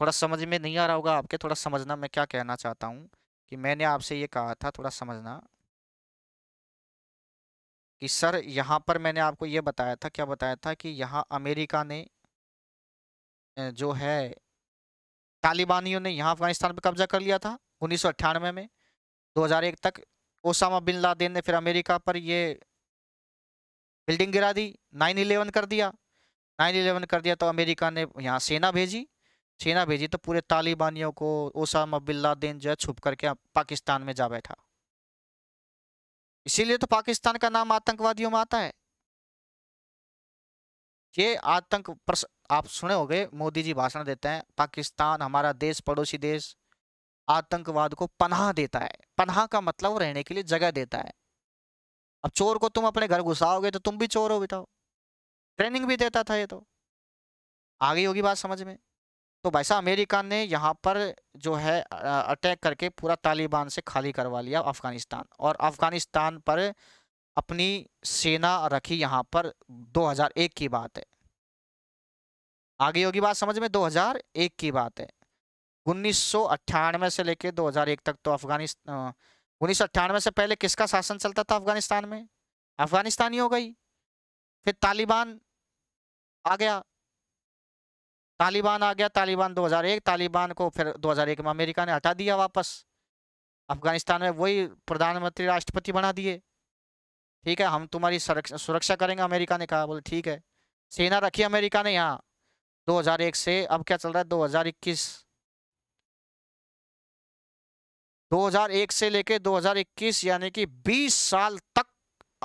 थोड़ा समझ में नहीं आ रहा होगा आपके थोड़ा समझना मैं क्या कहना चाहता हूँ कि मैंने आपसे ये कहा था थोड़ा समझना कि सर यहाँ पर मैंने आपको ये बताया था क्या बताया था कि यहाँ अमेरिका ने जो है तालिबानियों ने यहाँ अफगानिस्तान पर कब्जा कर लिया था उन्नीस में 2001 तक ओसामा बिन लादेन ने फिर अमेरिका पर ये बिल्डिंग गिरा दी नाइन इलेवन कर दिया नाइन इलेवन कर दिया तो अमेरिका ने यहाँ सेना भेजी सेना भेजी तो पूरे तालिबानियों को ओसामा बिन लादेन जो है छुप करके पाकिस्तान में जा बैठा इसीलिए तो पाकिस्तान का नाम आतंकवादियों में आता है ये आतंक आप सुने हो मोदी जी भाषण देते हैं पाकिस्तान हमारा देश पड़ोसी देश आतंकवाद को पनाह देता है पनाह का मतलब रहने के लिए जगह देता है अब चोर को तुम अपने घर घुसाओगे तो तुम भी चोर हो बिताओ ट्रेनिंग भी देता था ये तो आ गई होगी बात समझ में तो भाई साहब अमेरिका ने यहाँ पर जो है अटैक करके पूरा तालिबान से खाली करवा लिया अफगानिस्तान और अफगानिस्तान पर अपनी सेना रखी यहाँ पर 2001 की बात है आगे होगी बात समझ में 2001 की बात है उन्नीस से लेके 2001 तक तो अफगानिस्तान उन्नीस से पहले किसका शासन चलता था अफगानिस्तान में अफगानिस्तान ही हो गई फिर तालिबान आ गया तालिबान आ गया तालिबान 2001 तालिबान को फिर 2001 में अमेरिका ने हटा दिया वापस अफगानिस्तान में वही प्रधानमंत्री राष्ट्रपति बना दिए ठीक है हम तुम्हारी सुरक्षा करेंगे अमेरिका ने कहा बोले ठीक है सेना रखी अमेरिका ने यहाँ 2001 से अब क्या चल रहा है 2021 2001 से लेके 2021 यानी कि 20 साल तक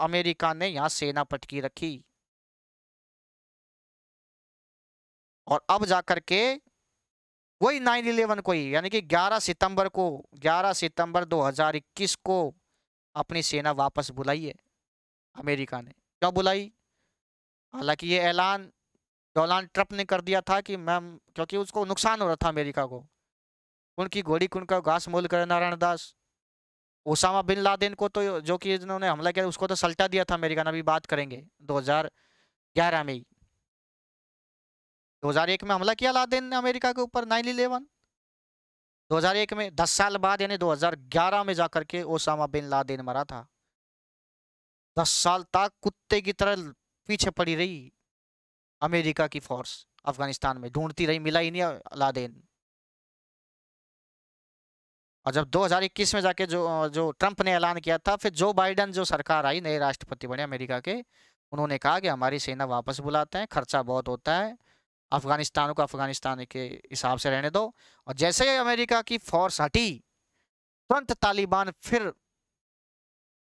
अमेरिका ने यहां सेना पटकी रखी और अब जाकर के वही नाइन इलेवन को ही यानी कि 11 सितंबर को 11 सितंबर 2021 को अपनी सेना वापस बुलाई है अमेरिका ने क्यों बुलाई हालांकि ये ऐलान डोनाल्ड ट्रंप ने कर दिया था कि मैम क्योंकि उसको नुकसान हो रहा था अमेरिका को उनकी घोड़ी कुन का घास मोल करे Narayan Das Osama bin Laden को तो जो कि इन्होंने हमला किया उसको तो सल्टा दिया था अमेरिका ने अभी बात करेंगे 2011 में ही 2001 में हमला किया लादेन ने अमेरिका के ऊपर नाइन इलेवन 2001 में 10 साल बाद यानी 2011 में जाकर के ओसामा बिन लादेन मरा था 10 साल तक कुत्ते की तरह पीछे पड़ी रही अमेरिका की फोर्स अफगानिस्तान में ढूंढती रही मिला ही नहीं लादेन और जब 2021 में जाके जो जो ट्रंप ने ऐलान किया था फिर जो बाइडन जो सरकार आई नए राष्ट्रपति बने अमेरिका के उन्होंने कहा कि हमारी सेना वापस बुलाते हैं खर्चा बहुत होता है अफगानिस्तान को अफगानिस्तान के हिसाब से रहने दो और जैसे ही अमेरिका की फोर्स हटी तुरंत तालिबान फिर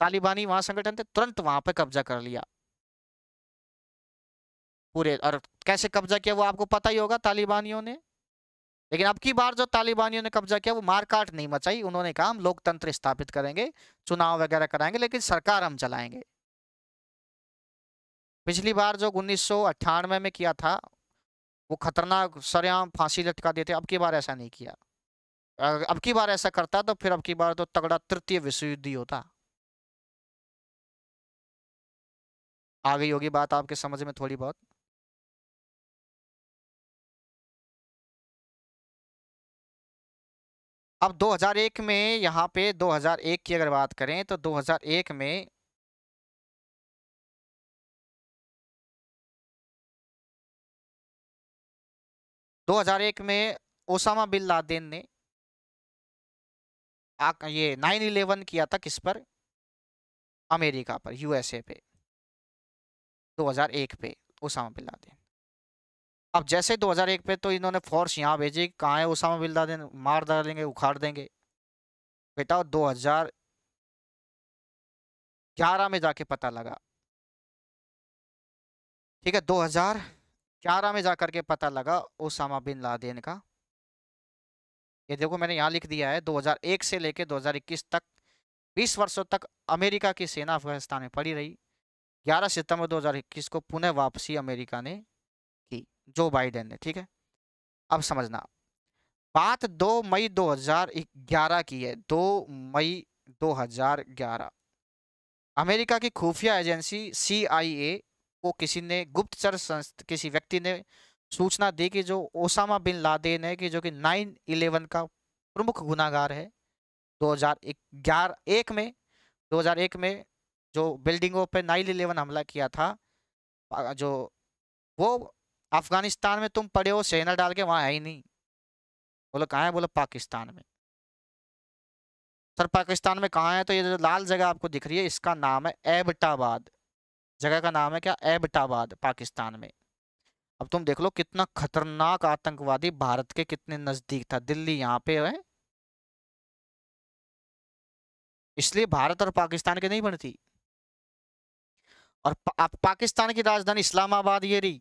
तालिबानी वहाँ संगठन थे तुरंत वहाँ पर कब्जा कर लिया पूरे और कैसे कब्जा किया वो आपको पता ही होगा तालिबानियों ने लेकिन अब की बार जो तालिबानियों ने कब्जा किया वो मारकाट नहीं मचाई उन्होंने कहा हम लोकतंत्र स्थापित करेंगे चुनाव वगैरह कराएंगे लेकिन सरकार हम चलाएंगे पिछली बार जो उन्नीस में किया था वो खतरनाक सरेआम फांसी लटका देते अब की बार ऐसा नहीं किया अब की बार ऐसा करता तो फिर अब की बार तो तगड़ा तृतीय विश्व युद्ध ही होता आ गई होगी बात आपके समझ में थोड़ी बहुत अब 2001 में यहाँ पे 2001 की अगर बात करें तो 2001 में दो हजार एक में ओसामा बिन लादेन ने ये नाइन इलेवन किया था किस पर अमेरिका पर यूएसए पे 2001 पे ओसामा बिन लादेन अब जैसे 2001 पे तो इन्होंने फोर्स यहाँ भेजी कहाँ है उसामा बिन लादेन मार डालेंगे उखाड़ देंगे बेटा दो हजार ग्यारह में जाके पता लगा ठीक है दो हजार ग्यारह में जाकर के पता लगा उसामा बिन लादेन का ये देखो मैंने यहाँ लिख दिया है 2001 से लेके 2021 तक 20 वर्षों तक अमेरिका की सेना अफगानिस्तान में पड़ी रही 11 सितंबर 2021 को पुनः वापसी अमेरिका ने जो बाइडेन ने ठीक है अब समझना बात 2 मई 2011 की है 2 मई 2011 अमेरिका की खुफिया एजेंसी सीआईए को किसी ने गुप्तचर संस्था किसी व्यक्ति ने सूचना दी कि जो ओसामा बिन लादेन है कि जो कि 9 इलेवन का प्रमुख गुनागार है 2011 में 2001 में जो बिल्डिंगों पर 9 इलेवन हमला किया था जो वो अफगानिस्तान में तुम पड़े हो सेना डाल के वहाँ है ही नहीं बोलो कहाँ है बोलो पाकिस्तान में सर पाकिस्तान में कहाँ है तो ये जो लाल जगह आपको दिख रही है इसका नाम है एबटाबाद जगह का नाम है क्या एबटाबाद पाकिस्तान में अब तुम देख लो कितना खतरनाक आतंकवादी भारत के कितने नज़दीक था दिल्ली यहाँ पे है इसलिए भारत और पाकिस्तान के नहीं बनती और पा, पाकिस्तान की राजधानी इस्लामाबाद ये रही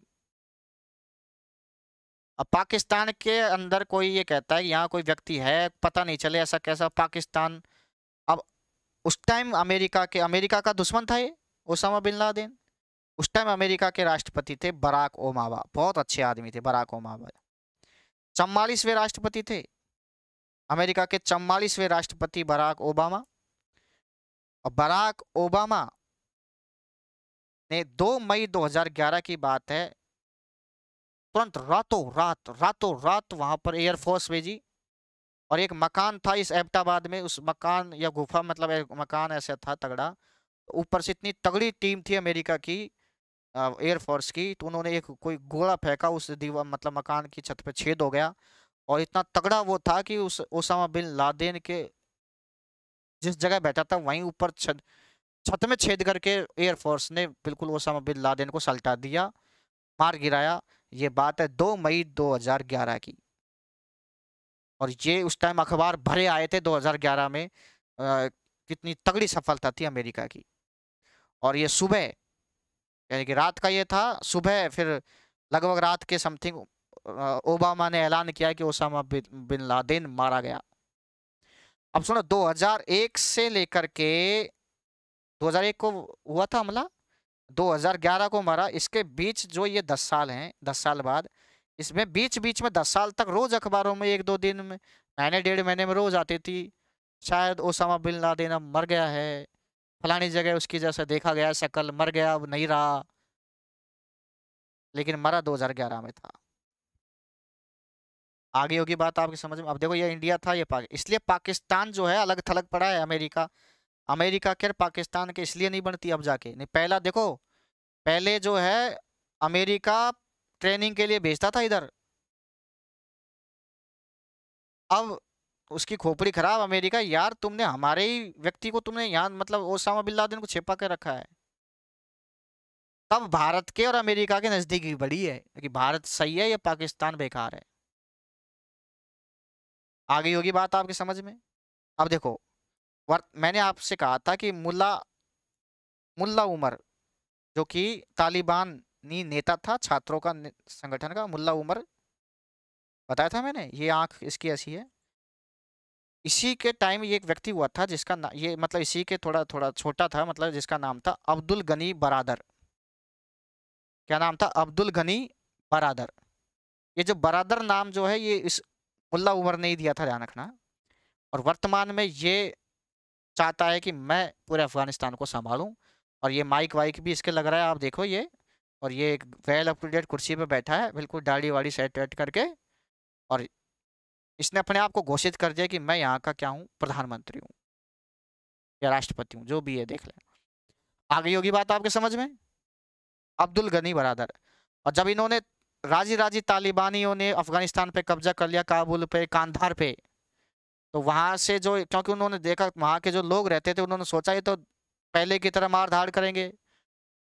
अब पाकिस्तान के अंदर कोई ये कहता है कि यहाँ कोई व्यक्ति है पता नहीं चले ऐसा कैसा पाकिस्तान अब उस टाइम अमेरिका के अमेरिका का दुश्मन था ये ओसामा बिन लादेन उस टाइम अमेरिका के राष्ट्रपति थे बराक ओमावा बहुत अच्छे आदमी थे बराक ओमावा चम्बालीसवें राष्ट्रपति थे अमेरिका के चम्बालीसवें राष्ट्रपति बराक ओबामा और बराक ओबामा ने 2 मई 2011 की बात है तुरंत रातों रात रातों रात वहां पर एयरफोर्स भेजी और एक मकान था इस एबटाबाद में उस मकान या गुफा मतलब एक मकान ऐसा था तगड़ा ऊपर से इतनी तगड़ी टीम थी अमेरिका की एयरफोर्स की तो उन्होंने एक कोई गोला फेंका उस दीवार मतलब मकान की छत पर छेद हो गया और इतना तगड़ा वो था कि उस ओसामा बिन लादेन के जिस जगह बैठा था वहीं ऊपर छत छत में छेद करके एयरफोर्स ने बिल्कुल ओसामा बिन लादेन को सल्टा दिया मार गिराया ये बात है दो मई 2011 की और ये उस टाइम अखबार भरे आए थे 2011 में आ, कितनी तगड़ी सफलता थी अमेरिका की और ये सुबह यानी कि रात का ये था सुबह फिर लगभग रात के समथिंग ओबामा ने ऐलान किया कि ओसामा बिन लादेन मारा गया अब सुनो 2001 से लेकर के 2001 को हुआ था हमला 2011 को मरा इसके बीच जो ये दस साल हैं दस साल बाद इसमें बीच बीच में दस साल तक रोज़ अखबारों में एक दो दिन में महीने डेढ़ महीने में रोज़ आती थी शायद ओसामा बिन लादेन मर गया है फलानी जगह उसकी जैसे देखा गया शक्ल मर गया अब नहीं रहा लेकिन मरा 2011 में था आगे होगी बात आपकी समझ में अब देखो ये इंडिया था ये पाकिस्तान इसलिए पाकिस्तान जो है अलग थलग पड़ा है अमेरिका अमेरिका के पाकिस्तान के इसलिए नहीं बनती अब जाके नहीं पहला देखो पहले जो है अमेरिका ट्रेनिंग के लिए भेजता था इधर अब उसकी खोपड़ी खराब अमेरिका यार तुमने हमारे ही व्यक्ति को तुमने यहाँ मतलब ओसामा बिन लादेन को छिपा कर रखा है तब भारत के और अमेरिका के नज़दीकी बड़ी है कि भारत सही है या पाकिस्तान बेकार है आ गई होगी बात आपके समझ में अब देखो मैंने आपसे कहा था कि मुल्ला मुल्ला उमर जो कि तालिबान नेता था छात्रों का संगठन का मुल्ला उमर बताया था मैंने ये आंख इसकी ऐसी है इसी के टाइम ये एक व्यक्ति हुआ था जिसका ना ये मतलब इसी के थोड़ा थोड़ा छोटा था मतलब जिसका नाम था अब्दुल गनी बरादर क्या नाम था अब्दुल गनी बरादर ये जो बरादर नाम जो है ये इस मुल्ला उमर ने ही दिया था ध्यान रखना और वर्तमान में ये चाहता है कि मैं पूरे अफगानिस्तान को संभालूँ और ये माइक वाइक भी इसके लग रहा है आप देखो ये और ये एक वेल अप टू डेट कुर्सी पर बैठा है बिल्कुल दाढ़ी वाड़ी सेट वेट करके और इसने अपने आप को घोषित कर दिया कि मैं यहाँ का क्या हूँ प्रधानमंत्री हूँ या राष्ट्रपति हूँ जो भी है देख लें आ गई होगी बात आपके समझ में अब्दुल गनी बरादर और जब इन्होंने राजी राजी तालिबानियों ने अफगानिस्तान पे कब्जा कर लिया काबुल पे कांधार पे तो वहाँ से जो क्योंकि उन्होंने देखा वहाँ के जो लोग रहते थे उन्होंने सोचा ये तो पहले की तरह मार धाड़ करेंगे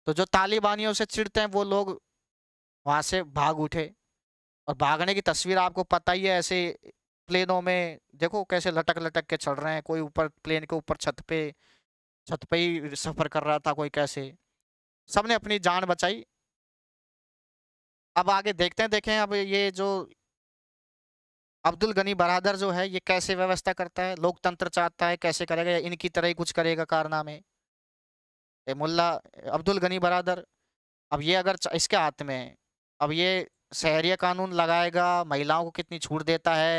तो जो तालिबानियों से चिड़ते हैं वो लोग वहाँ से भाग उठे और भागने की तस्वीर आपको पता ही है ऐसे प्लेनों में देखो कैसे लटक लटक के चल रहे हैं कोई ऊपर प्लेन के ऊपर छत पे छत पे ही सफ़र कर रहा था कोई कैसे सबने अपनी जान बचाई अब आगे देखते हैं देखें अब ये जो अब्दुल गनी बरादर जो है ये कैसे व्यवस्था करता है लोकतंत्र चाहता है कैसे करेगा या इनकी तरह ही कुछ करेगा कारनामे मुल्ला अब्दुल गनी बरादर अब ये अगर इसके हाथ में है अब ये शहरी कानून लगाएगा महिलाओं को कितनी छूट देता है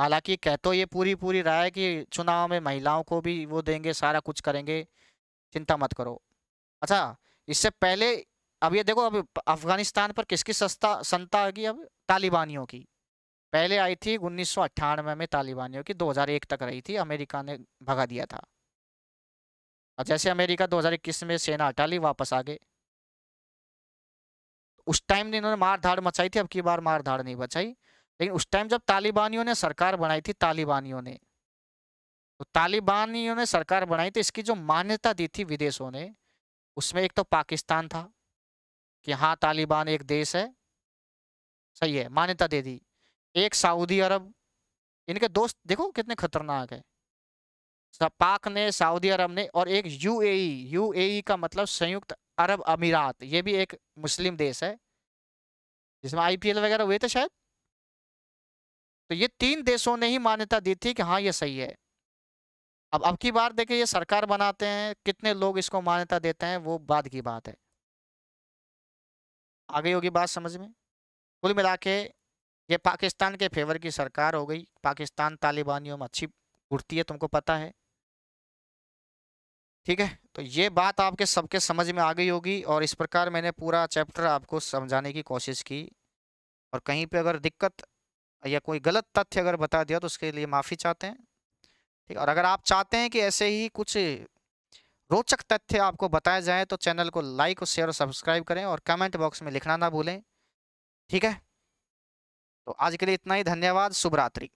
हालांकि कह तो ये पूरी पूरी राय कि चुनाव में महिलाओं को भी वो देंगे सारा कुछ करेंगे चिंता मत करो अच्छा इससे पहले अब ये देखो अब अफगानिस्तान पर किसकी सस्ता संता आएगी अब तालिबानियों की पहले आई थी उन्नीस में तालिबानियों की 2001 तक रही थी अमेरिका ने भगा दिया था और जैसे अमेरिका 2021 में सेना हटा ली वापस आ गए उस टाइम इन्होंने मार धाड़ मचाई थी अब की बार मार धाड़ नहीं बचाई लेकिन उस टाइम जब तालिबानियों ने सरकार बनाई थी तालिबानियों ने तो तालिबानियों ने सरकार बनाई थी तो इसकी जो मान्यता दी थी विदेशों ने उसमें एक तो पाकिस्तान था कि हाँ तालिबान एक देश है सही है मान्यता दे दी एक सऊदी अरब इनके दोस्त देखो कितने खतरनाक है पाक ने सऊदी अरब ने और एक यूएई यूएई का मतलब संयुक्त अरब अमीरात ये भी एक मुस्लिम देश है जिसमें आईपीएल वगैरह हुए थे शायद तो ये तीन देशों ने ही मान्यता दी थी कि हाँ ये सही है अब अब की बार देखिए ये सरकार बनाते हैं कितने लोग इसको मान्यता देते हैं वो बाद की बात है आ गई होगी बात समझ में कुल मिला के ये पाकिस्तान के फेवर की सरकार हो गई पाकिस्तान तालिबानियों में अच्छी उड़ती है तुमको पता है ठीक है तो ये बात आपके सबके समझ में आ गई होगी और इस प्रकार मैंने पूरा चैप्टर आपको समझाने की कोशिश की और कहीं पे अगर दिक्कत या कोई गलत तथ्य अगर बता दिया तो उसके लिए माफ़ी चाहते हैं ठीक और अगर आप चाहते हैं कि ऐसे ही कुछ रोचक तथ्य आपको बताया जाए तो चैनल को लाइक और शेयर और सब्सक्राइब करें और कमेंट बॉक्स में लिखना ना भूलें ठीक है तो आज के लिए इतना ही धन्यवाद शुभरात्रि